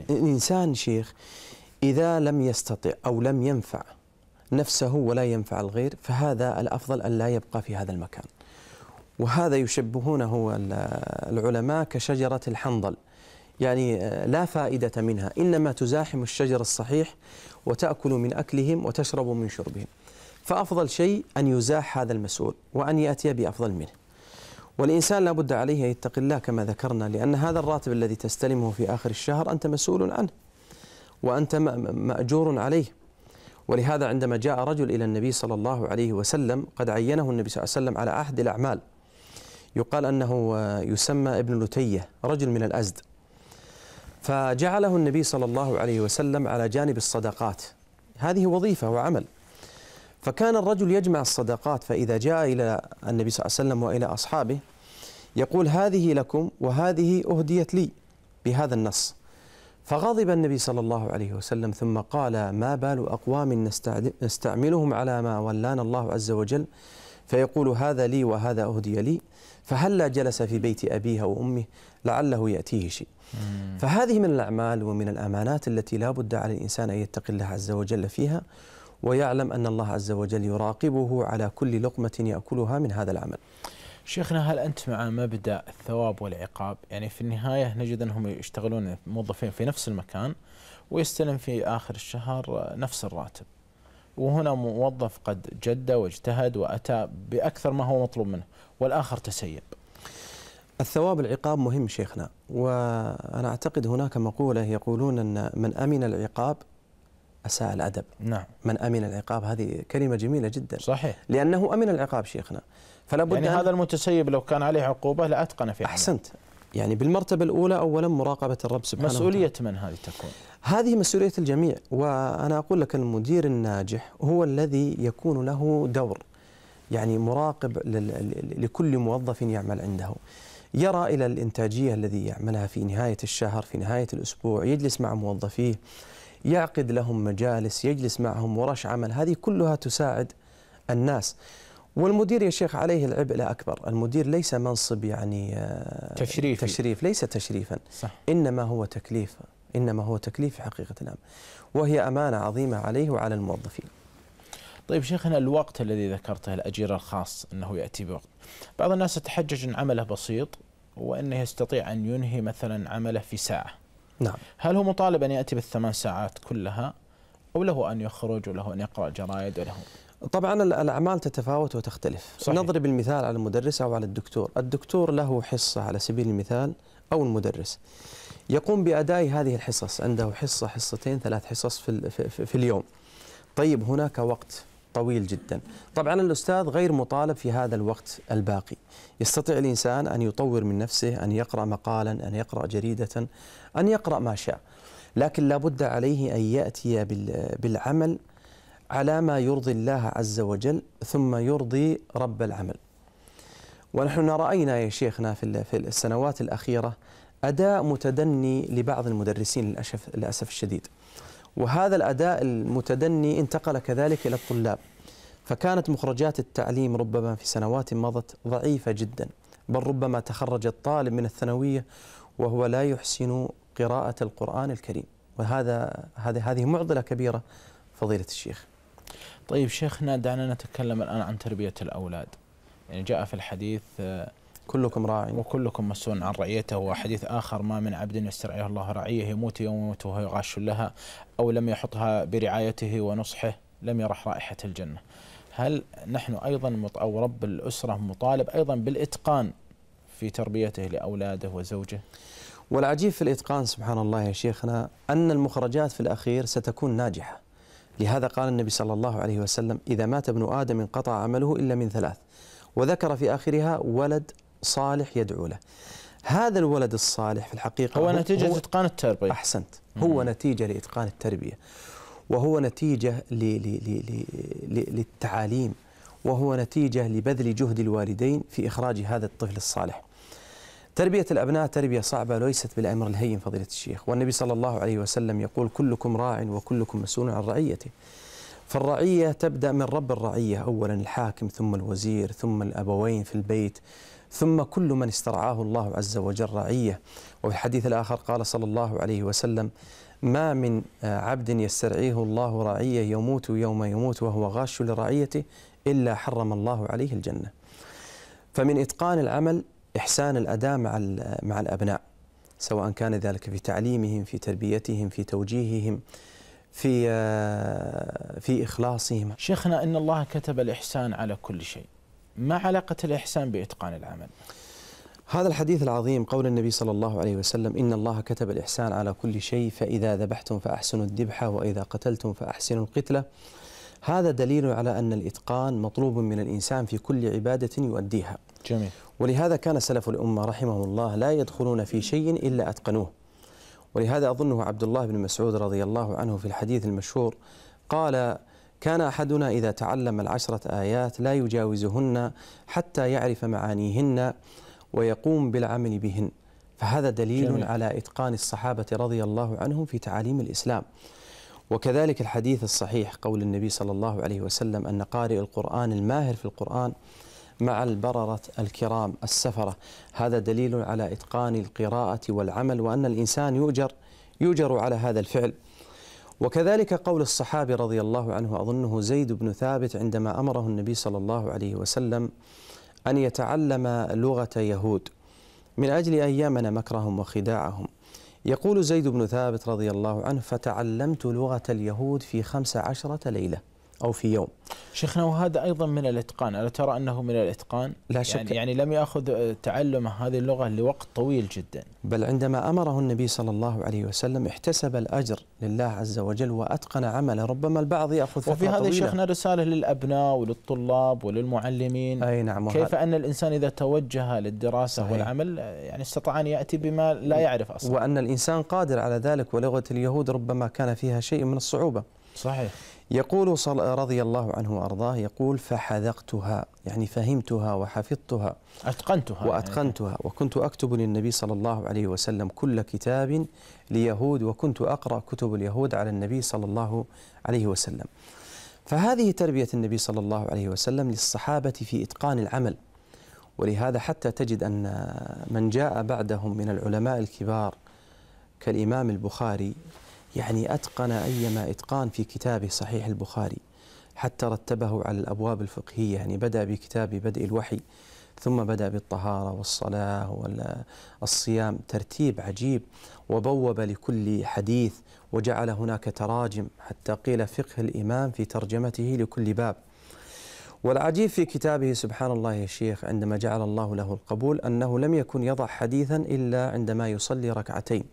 الإنسان شيخ إذا لم يستطع أو لم ينفع نفسه ولا ينفع الغير فهذا الأفضل أن لا يبقى في هذا المكان وهذا يشبهونه العلماء كشجرة الحنظل يعني آه، لا فائدة منها إنما تزاحم الشجر الصحيح وتأكل من أكلهم وتشرب من شربهم فأفضل شيء أن يزاح هذا المسؤول وأن يأتي بأفضل منه والإنسان لابد عليه أن يتقي الله كما ذكرنا لأن هذا الراتب الذي تستلمه في آخر الشهر أنت مسؤول عنه وأنت مأجور عليه ولهذا عندما جاء رجل إلى النبي صلى الله عليه وسلم قد عينه النبي صلى الله عليه وسلم على عهد الأعمال يقال أنه يسمى ابن لتية رجل من الأزد فجعله النبي صلى الله عليه وسلم على جانب الصدقات هذه وظيفة وعمل فكان الرجل يجمع الصدقات فإذا جاء إلى النبي صلى الله عليه وسلم وإلى أصحابه يقول هذه لكم وهذه أهديت لي بهذا النص فغضب النبي صلى الله عليه وسلم ثم قال ما بال أقوام نستعملهم على ما ولانا الله عز وجل فيقول هذا لي وهذا أهدي لي فهلا جلس في بيت أبيها وأمه لعله يأتيه شيء فهذه من الأعمال ومن الأمانات التي لا بد على الإنسان أن يتقي الله عز وجل فيها ويعلم أن الله عز وجل يراقبه على كل لقمة يأكلها من هذا العمل شيخنا هل أنت مع مبدأ الثواب والعقاب يعني في النهاية نجد أنهم يشتغلون موظفين في نفس المكان ويستلم في آخر الشهر نفس الراتب وهنا موظف قد جد واجتهد وأتى بأكثر ما هو مطلوب منه والآخر تسيب الثواب العقاب مهم شيخنا وأنا أعتقد هناك مقولة يقولون أن من أمن العقاب أساء الأدب نعم من أمن العقاب هذه كلمة جميلة جدا صحيح لأنه أمن العقاب شيخنا فلا بد يعني هذا المتسيب لو كان عليه عقوبة لأتقن في أحسنت يعني بالمرتبة الأولى أولا مراقبة الرب سبحانه مسؤولية وتعالى. من هذه تكون؟ هذه مسؤولية الجميع وأنا أقول لك المدير الناجح هو الذي يكون له دور يعني مراقب لكل موظف يعمل عنده يرى إلى الإنتاجية الذي يعملها في نهاية الشهر في نهاية الأسبوع يجلس مع موظفيه يعقد لهم مجالس يجلس معهم ورش عمل هذه كلها تساعد الناس والمدير يا شيخ عليه العبء لا أكبر المدير ليس منصب يعني آه، تشريف تشريف ليس تشريفا صح. إنما هو تكليف إنما هو تكليف في حقيقة الأمر وهي أمانة عظيمة عليه وعلى الموظفين طيب شيخنا الوقت الذي ذكرته الأجير الخاص أنه يأتي بوقت بعض الناس يتحجج أن عمله بسيط وأنه يستطيع أن ينهي مثلا عمله في ساعة نعم هل هو مطالب أن يأتي بالثمان ساعات كلها أو له أن يخرج وله أن يقرأ جرائد وله طبعا الأعمال تتفاوت وتختلف صحيح. نضرب المثال على المدرس أو على الدكتور الدكتور له حصة على سبيل المثال أو المدرس يقوم بأداء هذه الحصص عنده حصة حصتين ثلاث حصص في, في, في اليوم طيب هناك وقت طويل جدا طبعا الأستاذ غير مطالب في هذا الوقت الباقي يستطيع الإنسان أن يطور من نفسه أن يقرأ مقالا أن يقرأ جريدة أن يقرأ ما شاء لكن لابد عليه أن يأتي بالعمل على ما يرضي الله عز وجل ثم يرضي رب العمل ونحن رأينا يا شيخنا في السنوات الأخيرة أداء متدني لبعض المدرسين للأسف, للأسف الشديد وهذا الأداء المتدني انتقل كذلك إلى الطلاب فكانت مخرجات التعليم ربما في سنوات مضت ضعيفة جدا بل ربما تخرج الطالب من الثانوية وهو لا يحسن قراءة القرآن الكريم وهذا هذه معضلة كبيرة فضيلة الشيخ طيب شيخنا دعنا نتكلم الآن عن تربية الأولاد يعني جاء في الحديث آه، كلكم راع وكلكم مسؤول عن رعيته وحديث آخر ما من عبد يسترعيه الله رعيه يموت يوم يموت وهو غاش لها أو لم يحطها برعايته ونصحه لم يرح رائحة الجنة هل نحن أيضا أو رب الأسرة مطالب أيضا بالإتقان في تربيته لأولاده وزوجه والعجيب في الإتقان سبحان الله يا شيخنا أن المخرجات في الأخير ستكون ناجحة لهذا قال النبي صلى الله عليه وسلم إذا مات ابن آدم انقطع عمله إلا من ثلاث وذكر في آخرها ولد صالح يدعو له هذا الولد الصالح في الحقيقة هو, نتيجة هو إتقان التربية أحسنت هو مم. نتيجة لإتقان التربية وهو نتيجة لي لي لي لي للتعاليم وهو نتيجة لبذل جهد الوالدين في إخراج هذا الطفل الصالح تربية الأبناء تربية صعبة وليست بالأمر الهين فضيلة الشيخ والنبي صلى الله عليه وسلم يقول كلكم راع وكلكم مسؤول عن رعيته فالرعية تبدأ من رب الرعية أولا الحاكم ثم الوزير ثم الأبوين في البيت ثم كل من استرعاه الله عز وجل رعيه وفي الحديث الآخر قال صلى الله عليه وسلم ما من آه، عبد يسترعيه الله رعيه يموت يوم يموت وهو غاش لرعيته إلا حرم الله عليه الجنة فمن إتقان العمل إحسان الأداء مع, مع الأبناء سواء كان ذلك في تعليمهم في تربيتهم في توجيههم في آه، في إخلاصهم شيخنا إن الله كتب الإحسان على كل شيء ما علاقة الإحسان بإتقان العمل؟ هذا الحديث العظيم قول النبي صلى الله عليه وسلم إن الله كتب الإحسان على كل شيء فإذا ذبحتم فأحسنوا الذبحة وإذا قتلتم فأحسنوا القتلة هذا دليل على أن الإتقان مطلوب من الإنسان في كل عبادة يؤديها جميل ولهذا كان سلف الأمة رحمهم الله لا يدخلون في شيء إلا أتقنوه ولهذا أظنه عبد الله بن مسعود رضي الله عنه في الحديث المشهور قال كان أحدنا إذا تعلم العشرة آيات لا يجاوزهن حتى يعرف معانيهن ويقوم بالعمل بهن فهذا دليل جميل. على إتقان الصحابة رضي الله عنهم في تعاليم الإسلام وكذلك الحديث الصحيح قول النبي صلى الله عليه وسلم أن قارئ القرآن الماهر في القرآن مع البررة الكرام السفرة هذا دليل على إتقان القراءة والعمل وأن الإنسان يؤجر يؤجر على هذا الفعل وكذلك قول الصحابي رضي الله عنه أظنه زيد بن ثابت عندما أمره النبي صلى الله عليه وسلم أن يتعلم لغة يهود من أجل أن مكرهم وخداعهم يقول زيد بن ثابت رضي الله عنه فتعلمت لغة اليهود في خمس عشرة ليلة أو في يوم شيخنا وهذا أيضا من الإتقان ألا ترى أنه من الإتقان لا يعني شك يعني, يعني لم يأخذ آه، تعلم هذه اللغة لوقت طويل جدا بل عندما أمره النبي صلى الله عليه وسلم احتسب الأجر لله عز وجل وأتقن عمله ربما البعض يأخذ فترة وفي هذا شيخنا رسالة للأبناء وللطلاب وللمعلمين أي نعم كيف أن الإنسان إذا توجه للدراسة صحيح. والعمل آه، يعني استطاع أن يأتي بما لا يعرف أصلا وأن الإنسان قادر على ذلك ولغة اليهود ربما كان فيها شيء من الصعوبة صحيح يقول رضي الله عنه وأرضاه يقول فحذقتها يعني فهمتها وحفظتها أتقنتها وأتقنتها يعني. وكنت أكتب للنبي صلى الله عليه وسلم كل كتاب ليهود وكنت أقرأ كتب اليهود على النبي صلى الله عليه وسلم فهذه تربية النبي صلى الله عليه وسلم للصحابة في إتقان العمل ولهذا حتى تجد أن من جاء بعدهم من العلماء الكبار كالإمام البخاري يعني أتقن أيما إتقان في كتابه صحيح البخاري حتى رتبه على الأبواب الفقهية يعني بدأ بكتاب بدء الوحي ثم بدأ بالطهارة والصلاة والصيام ترتيب عجيب وبوب لكل حديث وجعل هناك تراجم حتى قيل فقه الإمام في ترجمته لكل باب والعجيب في كتابه سبحان الله يا شيخ عندما جعل الله له القبول أنه لم يكن يضع حديثا إلا عندما يصلي ركعتين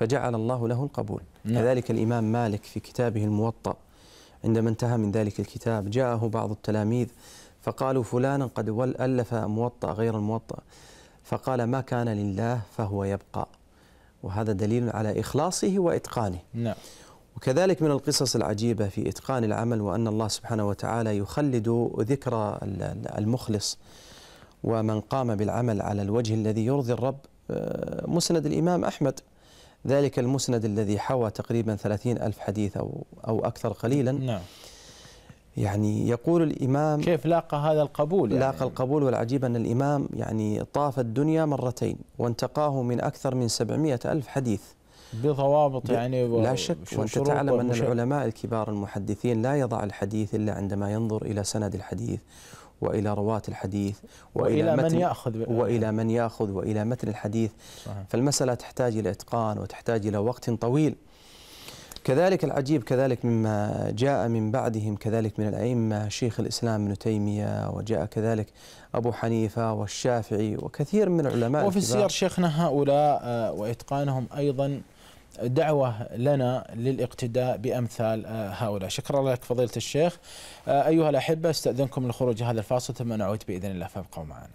فجعل الله له القبول نعم. كذلك الإمام مالك في كتابه الموطأ عندما انتهى من ذلك الكتاب جاءه بعض التلاميذ فقالوا فلانا قد ألف موطأ غير الموطأ فقال ما كان لله فهو يبقى وهذا دليل على إخلاصه وإتقانه نعم وكذلك من القصص العجيبة في إتقان العمل وأن الله سبحانه وتعالى يخلد ذكر المخلص ومن قام بالعمل على الوجه الذي يرضي الرب آه، مسند الإمام أحمد ذلك المسند الذي حوى تقريبا ثلاثين ألف حديث أو, أو أكثر قليلا نعم يعني يقول الإمام كيف لاقى هذا القبول يعني لاقى القبول والعجيب أن الإمام يعني طاف الدنيا مرتين وانتقاه من أكثر من سبعمائة ألف حديث بضوابط يعني لا شك وانت تعلم ان العلماء الكبار المحدثين لا يضع الحديث الا عندما ينظر الى سند الحديث وإلى رواة الحديث وإلى, وإلى متن من يأخذ وإلى من يأخذ وإلى متن الحديث صحيح. فالمسألة تحتاج إلى إتقان وتحتاج إلى وقت طويل كذلك العجيب كذلك مما جاء من بعدهم كذلك من الأئمة شيخ الإسلام ابن تيمية وجاء كذلك أبو حنيفة والشافعي وكثير من العلماء وفي السير شيخنا هؤلاء آه، وإتقانهم أيضا دعوة لنا للاقتداء بأمثال آه، هؤلاء شكرا لك فضيلة الشيخ آه، أيها الأحبة استأذنكم لخروج هذا الفاصل ثم نعود بإذن الله فابقوا معنا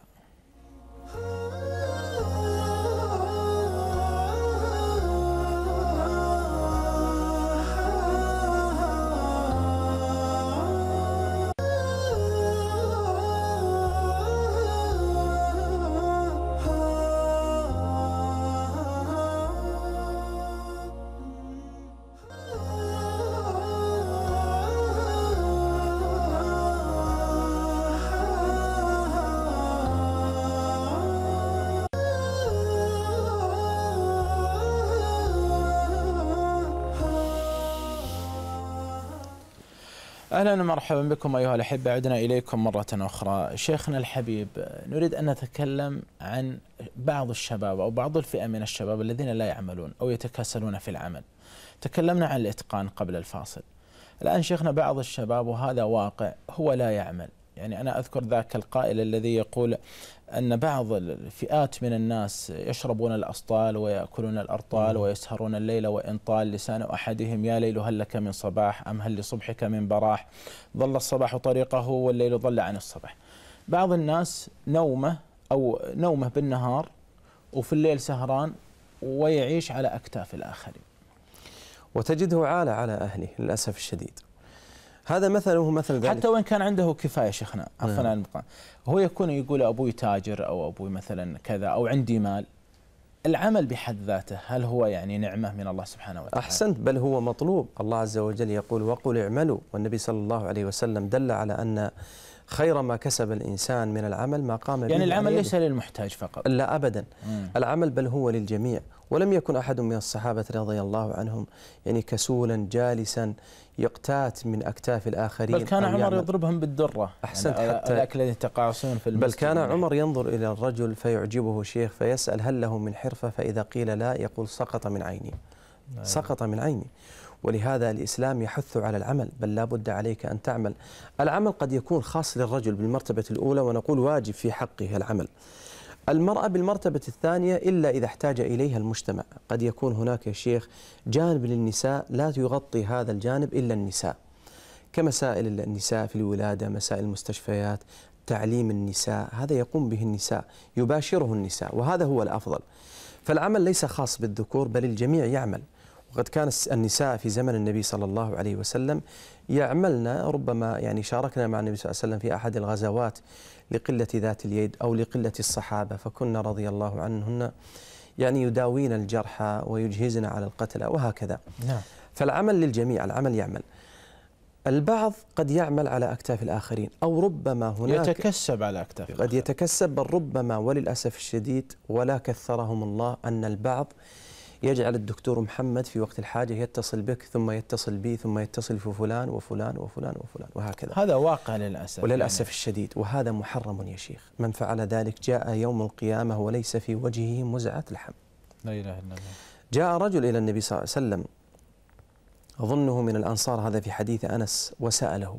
اهلا ومرحبا بكم ايها الاحبه عدنا اليكم مره اخرى شيخنا الحبيب نريد ان نتكلم عن بعض الشباب او بعض الفئه من الشباب الذين لا يعملون او يتكاسلون في العمل تكلمنا عن الاتقان قبل الفاصل الان شيخنا بعض الشباب وهذا واقع هو لا يعمل يعني أنا أذكر ذاك القائل الذي يقول أن بعض الفئات من الناس يشربون الأسطال ويأكلون الأرطال ويسهرون الليل وإن طال لسان أحدهم يا ليل هل لك من صباح أم هل لصبحك من براح ظل الصباح طريقه والليل ضل عن الصباح بعض الناس نومه أو نومه بالنهار وفي الليل سهران ويعيش على أكتاف الآخرين وتجده عالة على أهله للأسف الشديد هذا مثل هو مثل ذلك حتى وان كان عنده كفايه شيخنا عفوا نعم. هو يكون يقول ابوي تاجر او ابوي مثلا كذا او عندي مال العمل بحد ذاته هل هو يعني نعمة من الله سبحانه وتعالى أحسنت بل هو مطلوب الله عز وجل يقول وقل اعملوا والنبي صلى الله عليه وسلم دل على أن خير ما كسب الإنسان من العمل ما قام يعني به يعني العمل ليس للمحتاج فقط لا أبدا مم. العمل بل هو للجميع ولم يكن أحد من الصحابة رضي الله عنهم يعني كسولا جالسا يقتات من أكتاف الآخرين بل كان عمر يضربهم بالدرة أحسنت يعني حتى الأكل يتقاعسون في بل كان عمر ينظر إلى الرجل فيعجبه شيخ فيسأل هل له من حرفة فإذا قيل لا يقول سقط من عيني نعم. سقط من عيني ولهذا الإسلام يحث على العمل بل لا بد عليك أن تعمل العمل قد يكون خاص للرجل بالمرتبة الأولى ونقول واجب في حقه العمل المرأة بالمرتبة الثانية إلا إذا احتاج إليها المجتمع قد يكون هناك يا شيخ جانب للنساء لا يغطي هذا الجانب إلا النساء كمسائل النساء في الولادة مسائل المستشفيات تعليم النساء هذا يقوم به النساء يباشره النساء وهذا هو الأفضل فالعمل ليس خاص بالذكور بل الجميع يعمل وقد كان النساء في زمن النبي صلى الله عليه وسلم يعملن ربما يعني شاركنا مع النبي صلى الله عليه وسلم في أحد الغزوات لقلة ذات اليد أو لقلة الصحابة فكنا رضي الله عنهن يعني يداوين الجرحى ويجهزن على القتلى وهكذا نعم. فالعمل للجميع العمل يعمل البعض قد يعمل على أكتاف الآخرين أو ربما هناك يتكسب على أكتاف قد يتكسب بل ربما وللأسف الشديد ولا كثرهم الله أن البعض يجعل الدكتور محمد في وقت الحاجة يتصل بك ثم يتصل بي ثم يتصل في فلان وفلان وفلان وفلان وهكذا هذا واقع للأسف وللأسف يعني. الشديد وهذا محرم يا شيخ من فعل ذلك جاء يوم القيامة وليس في وجهه مزعة لحم لا إله إلا الله جاء رجل إلى النبي صلى الله عليه وسلم أظنه من الأنصار هذا في حديث أنس وسأله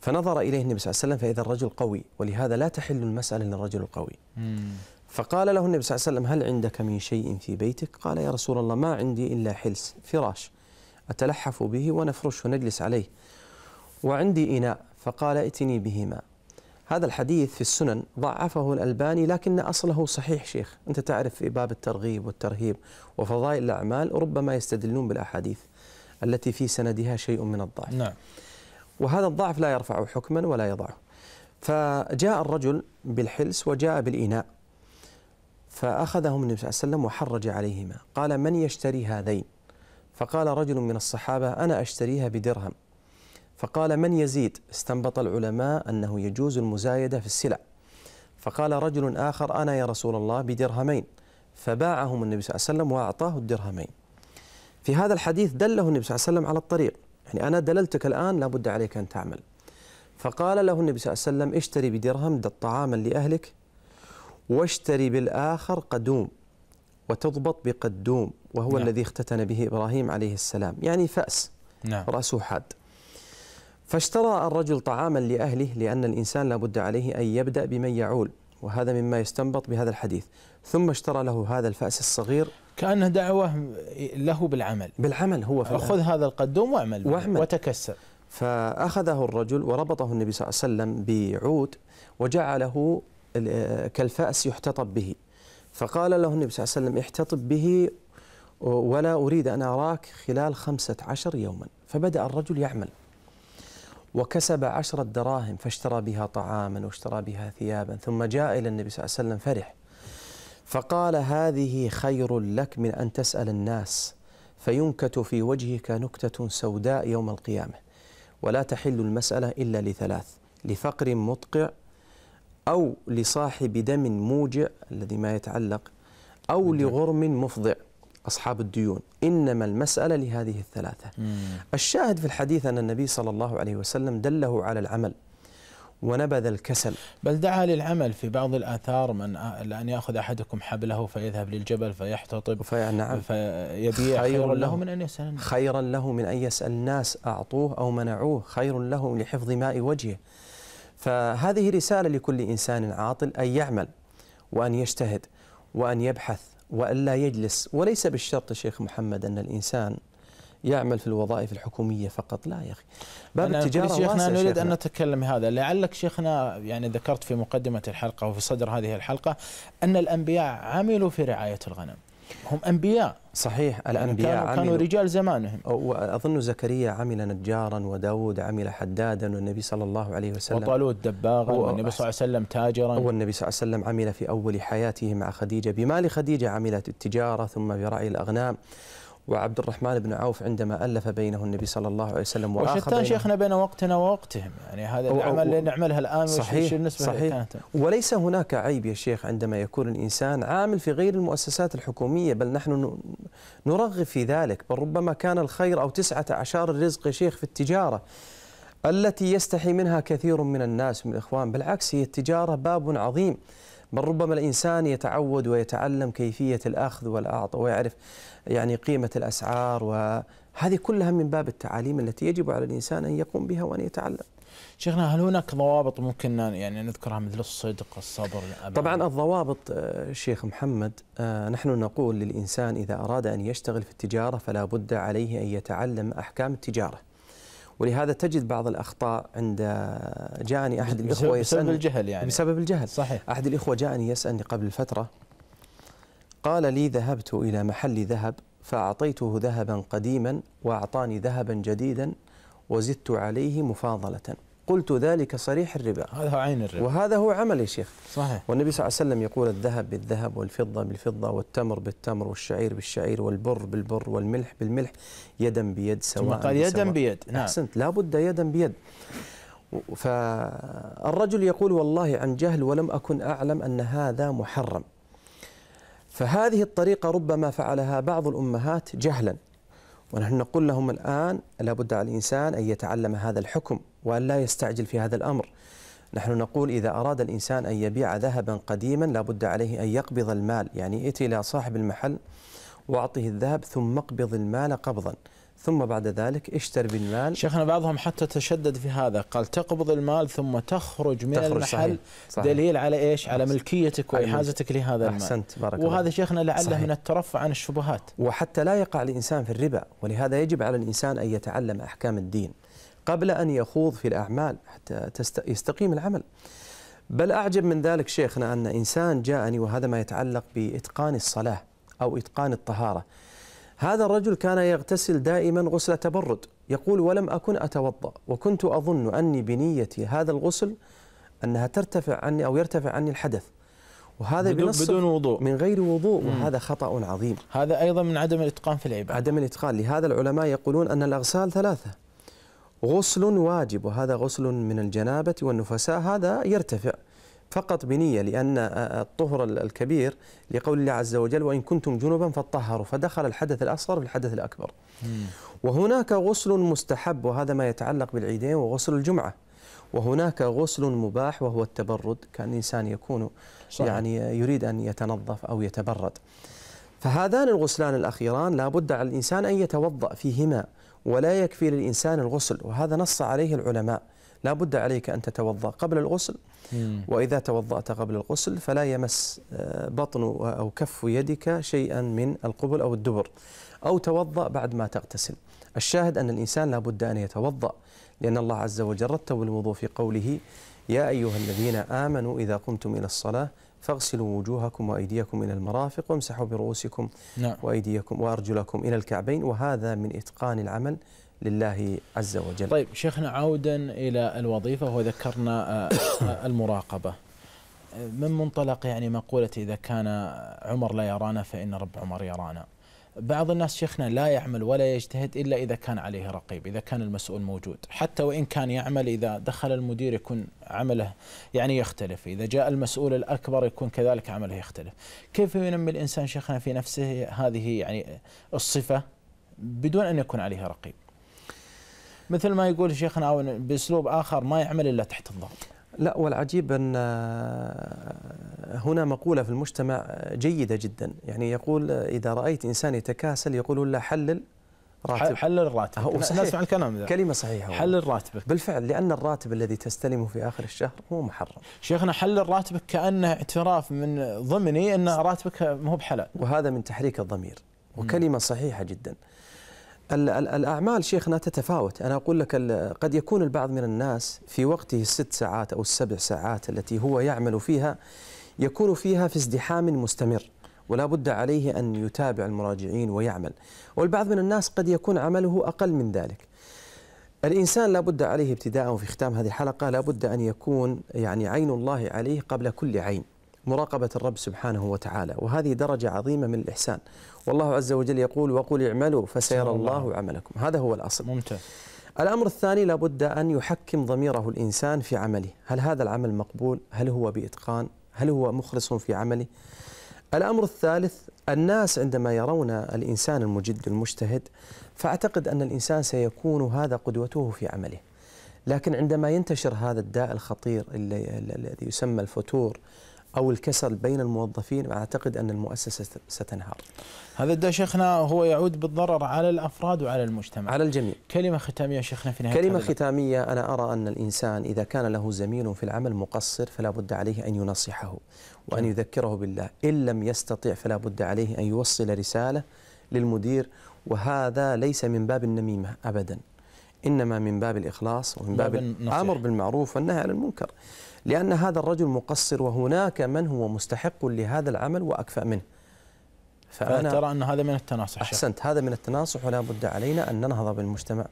فنظر إليه النبي صلى الله عليه وسلم فإذا الرجل قوي ولهذا لا تحل المسألة للرجل القوي مم. فقال له النبي صلى الله عليه وسلم هل عندك من شيء في بيتك قال يا رسول الله ما عندي إلا حلس فراش أتلحف به ونفرشه ونجلس عليه وعندي إناء فقال ائتني بهما هذا الحديث في السنن ضعفه الألباني لكن أصله صحيح شيخ أنت تعرف في باب الترغيب والترهيب وفضائل الأعمال ربما يستدلون بالأحاديث التي في سندها شيء من الضعف نعم. وهذا الضعف لا يرفع حكما ولا يضعه فجاء الرجل بالحلس وجاء بالإناء فأخذهم النبي صلى الله عليه وسلم وحرج عليهما قال من يشتري هذين فقال رجل من الصحابة أنا أشتريها بدرهم فقال من يزيد استنبط العلماء أنه يجوز المزايدة في السلع فقال رجل آخر أنا يا رسول الله بدرهمين فباعهم النبي صلى الله عليه وسلم وأعطاه الدرهمين في هذا الحديث دله النبي صلى الله عليه وسلم على الطريق يعني أنا دللتك الآن لابد عليك أن تعمل فقال له النبي صلى الله عليه وسلم اشتري بدرهم الطعام لأهلك واشتري بالآخر قدوم وتضبط بقدوم وهو نعم. الذي اختتن به إبراهيم عليه السلام يعني فأس نعم. رأسه حاد فاشترى الرجل طعاما لأهله لأن الإنسان لابد عليه أن يبدأ بمن يعول وهذا مما يستنبط بهذا الحديث ثم اشترى له هذا الفأس الصغير كأنه دعوة له بالعمل بالعمل هو فأخذ خذ هذا القدوم واعمل, وأعمل وتكسر فأخذه الرجل وربطه النبي صلى الله عليه وسلم بعود وجعله كالفأس يحتطب به فقال له النبي صلى الله عليه وسلم احتطب به ولا أريد أن أراك خلال خمسة عشر يوما فبدأ الرجل يعمل وكسب عشرة دراهم فاشترى بها طعاما واشترى بها ثيابا ثم جاء إلى النبي صلى الله عليه وسلم فرح فقال هذه خير لك من أن تسأل الناس فينكت في وجهك نكتة سوداء يوم القيامة ولا تحل المسألة إلا لثلاث لفقر مطقع أو لصاحب دم موجع الذي ما يتعلق أو لغرم مفضع أصحاب الديون إنما المسألة لهذه الثلاثة مم. الشاهد في الحديث أن النبي صلى الله عليه وسلم دله على العمل ونبذ الكسل بل دعا للعمل في بعض الآثار من أن يأخذ أحدكم حبله فيذهب للجبل فيحتطب في نعم فيبيع خير له, له من أن يسأل خيرا له من أن يسأل الناس أعطوه أو منعوه خير له لحفظ ماء وجهه فهذه رسالة لكل إنسان عاطل أن يعمل وأن يجتهد وأن يبحث وألا يجلس وليس بالشرط شيخ محمد أن الإنسان يعمل في الوظائف الحكومية فقط لا يا أخي باب التجارة شيخنا نريد أن نتكلم هذا لعلك شيخنا يعني ذكرت في مقدمة الحلقة وفي صدر هذه الحلقة أن الأنبياء عملوا في رعاية الغنم هم انبياء صحيح الانبياء يعني كانوا, كانوا رجال زمانهم واظن زكريا عمل نجارا وداود عمل حدادا والنبي صلى الله عليه وسلم وطالوت دباغا والنبي صلى الله عليه وسلم تاجرا والنبي صلى الله عليه وسلم عمل في اول حياته مع خديجه بمال خديجه عملت التجاره ثم برعي الاغنام وعبد الرحمن بن عوف عندما ألف بينه النبي صلى الله عليه وسلم وآخر وشتان شيخنا بين وقتنا ووقتهم يعني هذا العمل اللي نعملها الآن صحيح بالنسبة صحيح كانت وليس هناك عيب يا شيخ عندما يكون الإنسان عامل في غير المؤسسات الحكومية بل نحن نرغب في ذلك بل ربما كان الخير أو تسعة أعشار الرزق يا شيخ في التجارة التي يستحي منها كثير من الناس من الإخوان بالعكس هي التجارة باب عظيم بل ربما الإنسان يتعود ويتعلم كيفية الأخذ والأعطاء ويعرف يعني قيمة الأسعار وهذه كلها من باب التعاليم التي يجب على الإنسان أن يقوم بها وأن يتعلم شيخنا هل هناك ضوابط ممكن يعني نذكرها مثل الصدق الصبر طبعا الضوابط آه، شيخ محمد آه، نحن نقول للإنسان إذا أراد أن يشتغل في التجارة فلا بد عليه أن يتعلم أحكام التجارة ولهذا تجد بعض الاخطاء عند آه، جاءني احد الاخوه يسالني بسبب الجهل يعني بسبب الجهل صحيح احد الاخوه جاءني يسالني قبل فتره قال لي ذهبت الى محل ذهب فاعطيته ذهبا قديما واعطاني ذهبا جديدا وزدت عليه مفاضله قلت ذلك صريح الربا هذا هو عين الربا وهذا هو عمل يا شيخ صحيح والنبي صلى الله عليه وسلم يقول الذهب بالذهب والفضة بالفضة والتمر بالتمر والشعير بالشعير والبر بالبر والملح بالملح يدا بيد سواء قال يدا بيد نعم أحسنت لابد يدا بيد فالرجل يقول والله عن جهل ولم أكن أعلم أن هذا محرم فهذه الطريقة ربما فعلها بعض الأمهات جهلا ونحن نقول لهم الآن لابد على الإنسان أن يتعلم هذا الحكم وأن لا يستعجل في هذا الأمر نحن نقول إذا أراد الإنسان أن يبيع ذهبا قديما لابد عليه أن يقبض المال يعني ائت إلى صاحب المحل وأعطه الذهب ثم اقبض المال قبضا ثم بعد ذلك اشتر بالمال شيخنا بعضهم حتى تشدد في هذا قال تقبض المال ثم تخرج من تخرج المحل صحيح. صحيح. دليل على ايش على ملكيتك وإحازتك لهذا المال أحسنت بارك وهذا شيخنا لعله صحيح. من الترفع عن الشبهات وحتى لا يقع الإنسان في الربا ولهذا يجب على الإنسان أن يتعلم أحكام الدين قبل أن يخوض في الأعمال حتى يستقيم العمل بل أعجب من ذلك شيخنا أن إنسان جاءني وهذا ما يتعلق بإتقان الصلاة أو إتقان الطهارة هذا الرجل كان يغتسل دائما غسل تبرد يقول ولم أكن أتوضأ وكنت أظن أني بنيتي هذا الغسل أنها ترتفع عني أو يرتفع عني الحدث وهذا بدون, بدون وضوء من غير وضوء مم. وهذا خطأ عظيم هذا أيضا من عدم الإتقان في العبادة عدم الإتقان لهذا العلماء يقولون أن الأغسال ثلاثة غسل واجب وهذا غسل من الجنابة والنفساء هذا يرتفع فقط بنية لأن الطهر الكبير لقول الله عز وجل وإن كنتم جنبا فطهروا فدخل الحدث الأصغر في الحدث الأكبر وهناك غسل مستحب وهذا ما يتعلق بالعيدين وغسل الجمعة وهناك غسل مباح وهو التبرد كان الإنسان يكون صحيح. يعني يريد أن يتنظف أو يتبرد فهذان الغسلان الأخيران لا بد على الإنسان أن يتوضأ فيهما ولا يكفي للإنسان الغسل وهذا نص عليه العلماء لا بد عليك أن تتوضأ قبل الغسل وإذا توضأت قبل الغسل فلا يمس آه، بطن أو كف يدك شيئا من القبل أو الدبر أو توضأ بعد ما تغتسل الشاهد أن الإنسان لا بد أن يتوضأ لأن الله عز وجل رتب الوضوء في قوله يا أيها الذين آمنوا إذا قمتم إلى الصلاة فاغسلوا وجوهكم وأيديكم إلى المرافق وامسحوا برؤوسكم نعم. وأيديكم وأرجلكم إلى الكعبين وهذا من إتقان العمل لله عز وجل طيب شيخنا عودا إلى الوظيفة وذكرنا آه، آه، المراقبة آه، من منطلق يعني مقولة إذا كان عمر لا يرانا فإن رب عمر يرانا بعض الناس شيخنا لا يعمل ولا يجتهد الا اذا كان عليه رقيب، اذا كان المسؤول موجود، حتى وان كان يعمل اذا دخل المدير يكون عمله يعني يختلف، اذا جاء المسؤول الاكبر يكون كذلك عمله يختلف. كيف ينمي الانسان شيخنا في نفسه هذه يعني الصفه بدون ان يكون عليه رقيب؟ مثل ما يقول شيخنا او باسلوب اخر ما يعمل الا تحت الضغط. لا والعجيب أن آه، هنا مقولة في المجتمع جيدة جدا يعني يقول إذا رأيت إنسان يتكاسل يقول له حلل راتب حلل راتبك نسمع الكلام ذا كلمة صحيحة حلل راتبك بالفعل لأن الراتب الذي تستلمه في آخر الشهر هو محرم شيخنا حلل راتبك كأنه اعتراف من ضمني أن راتبك مو بحلال وهذا من تحريك الضمير وكلمة صحيحة جدا الأعمال شيخنا تتفاوت أنا أقول لك قد يكون البعض من الناس في وقته الست ساعات أو السبع ساعات التي هو يعمل فيها يكون فيها في ازدحام مستمر ولا بد عليه أن يتابع المراجعين ويعمل والبعض من الناس قد يكون عمله أقل من ذلك الإنسان لا بد عليه ابتداء وفي ختام هذه الحلقة لا بد أن يكون يعني عين الله عليه قبل كل عين مراقبة الرب سبحانه وتعالى وهذه درجة عظيمة من الإحسان والله عز وجل يقول وقل اعملوا فسيرى الله عملكم هذا هو الأصل ممتاز الأمر الثاني لابد أن يحكم ضميره الإنسان في عمله هل هذا العمل مقبول هل هو بإتقان هل هو مخلص في عمله الأمر الثالث الناس عندما يرون الإنسان المجد المجتهد فأعتقد أن الإنسان سيكون هذا قدوته في عمله لكن عندما ينتشر هذا الداء الخطير الذي يسمى الفتور او الكسل بين الموظفين اعتقد ان المؤسسه ستنهار. هذا الدا شيخنا هو يعود بالضرر على الافراد وعلى المجتمع. على الجميع. كلمه ختاميه شيخنا في نهايه كلمه ختاميه انا ارى ان الانسان اذا كان له زميل في العمل مقصر فلا بد عليه ان ينصحه وان يذكره بالله، ان لم يستطع فلا بد عليه ان يوصل رساله للمدير وهذا ليس من باب النميمه ابدا. إنما من باب الإخلاص ومن باب الأمر بالمعروف والنهي عن المنكر لأن هذا الرجل مقصر وهناك من هو مستحق لهذا العمل وأكفأ منه فأنا ترى أن هذا من التناصح أحسنت هذا من التناصح ولا بد علينا أن ننهض بالمجتمع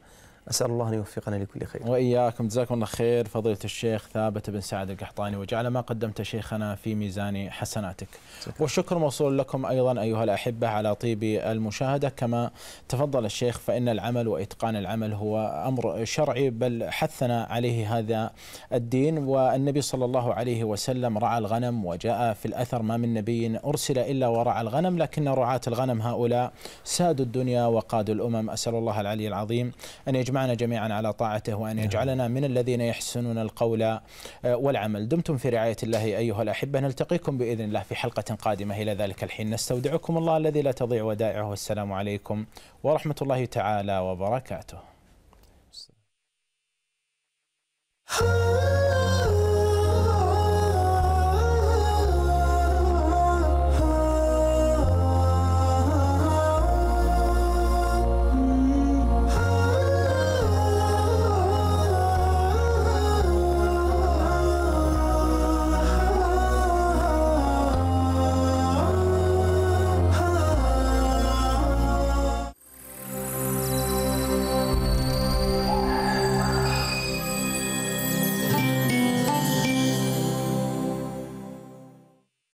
نسال الله ان يوفقنا لكل خير. واياكم جزاكم الله خير فضيله الشيخ ثابت بن سعد القحطاني وجعل ما قدمت شيخنا في ميزان حسناتك. شكرا. والشكر موصول لكم ايضا ايها الاحبه على طيب المشاهده كما تفضل الشيخ فان العمل واتقان العمل هو امر شرعي بل حثنا عليه هذا الدين والنبي صلى الله عليه وسلم رعى الغنم وجاء في الاثر ما من نبي ارسل الا ورعى الغنم لكن رعاة الغنم هؤلاء سادوا الدنيا وقادوا الامم اسال الله العلي العظيم ان يجمع يجمعنا جميعا على طاعته وأن نعم. يجعلنا من الذين يحسنون القول والعمل دمتم في رعاية الله أيها الأحبة نلتقيكم بإذن الله في حلقة قادمة إلى ذلك الحين نستودعكم الله الذي لا تضيع ودائعه والسلام عليكم ورحمة الله تعالى وبركاته Oh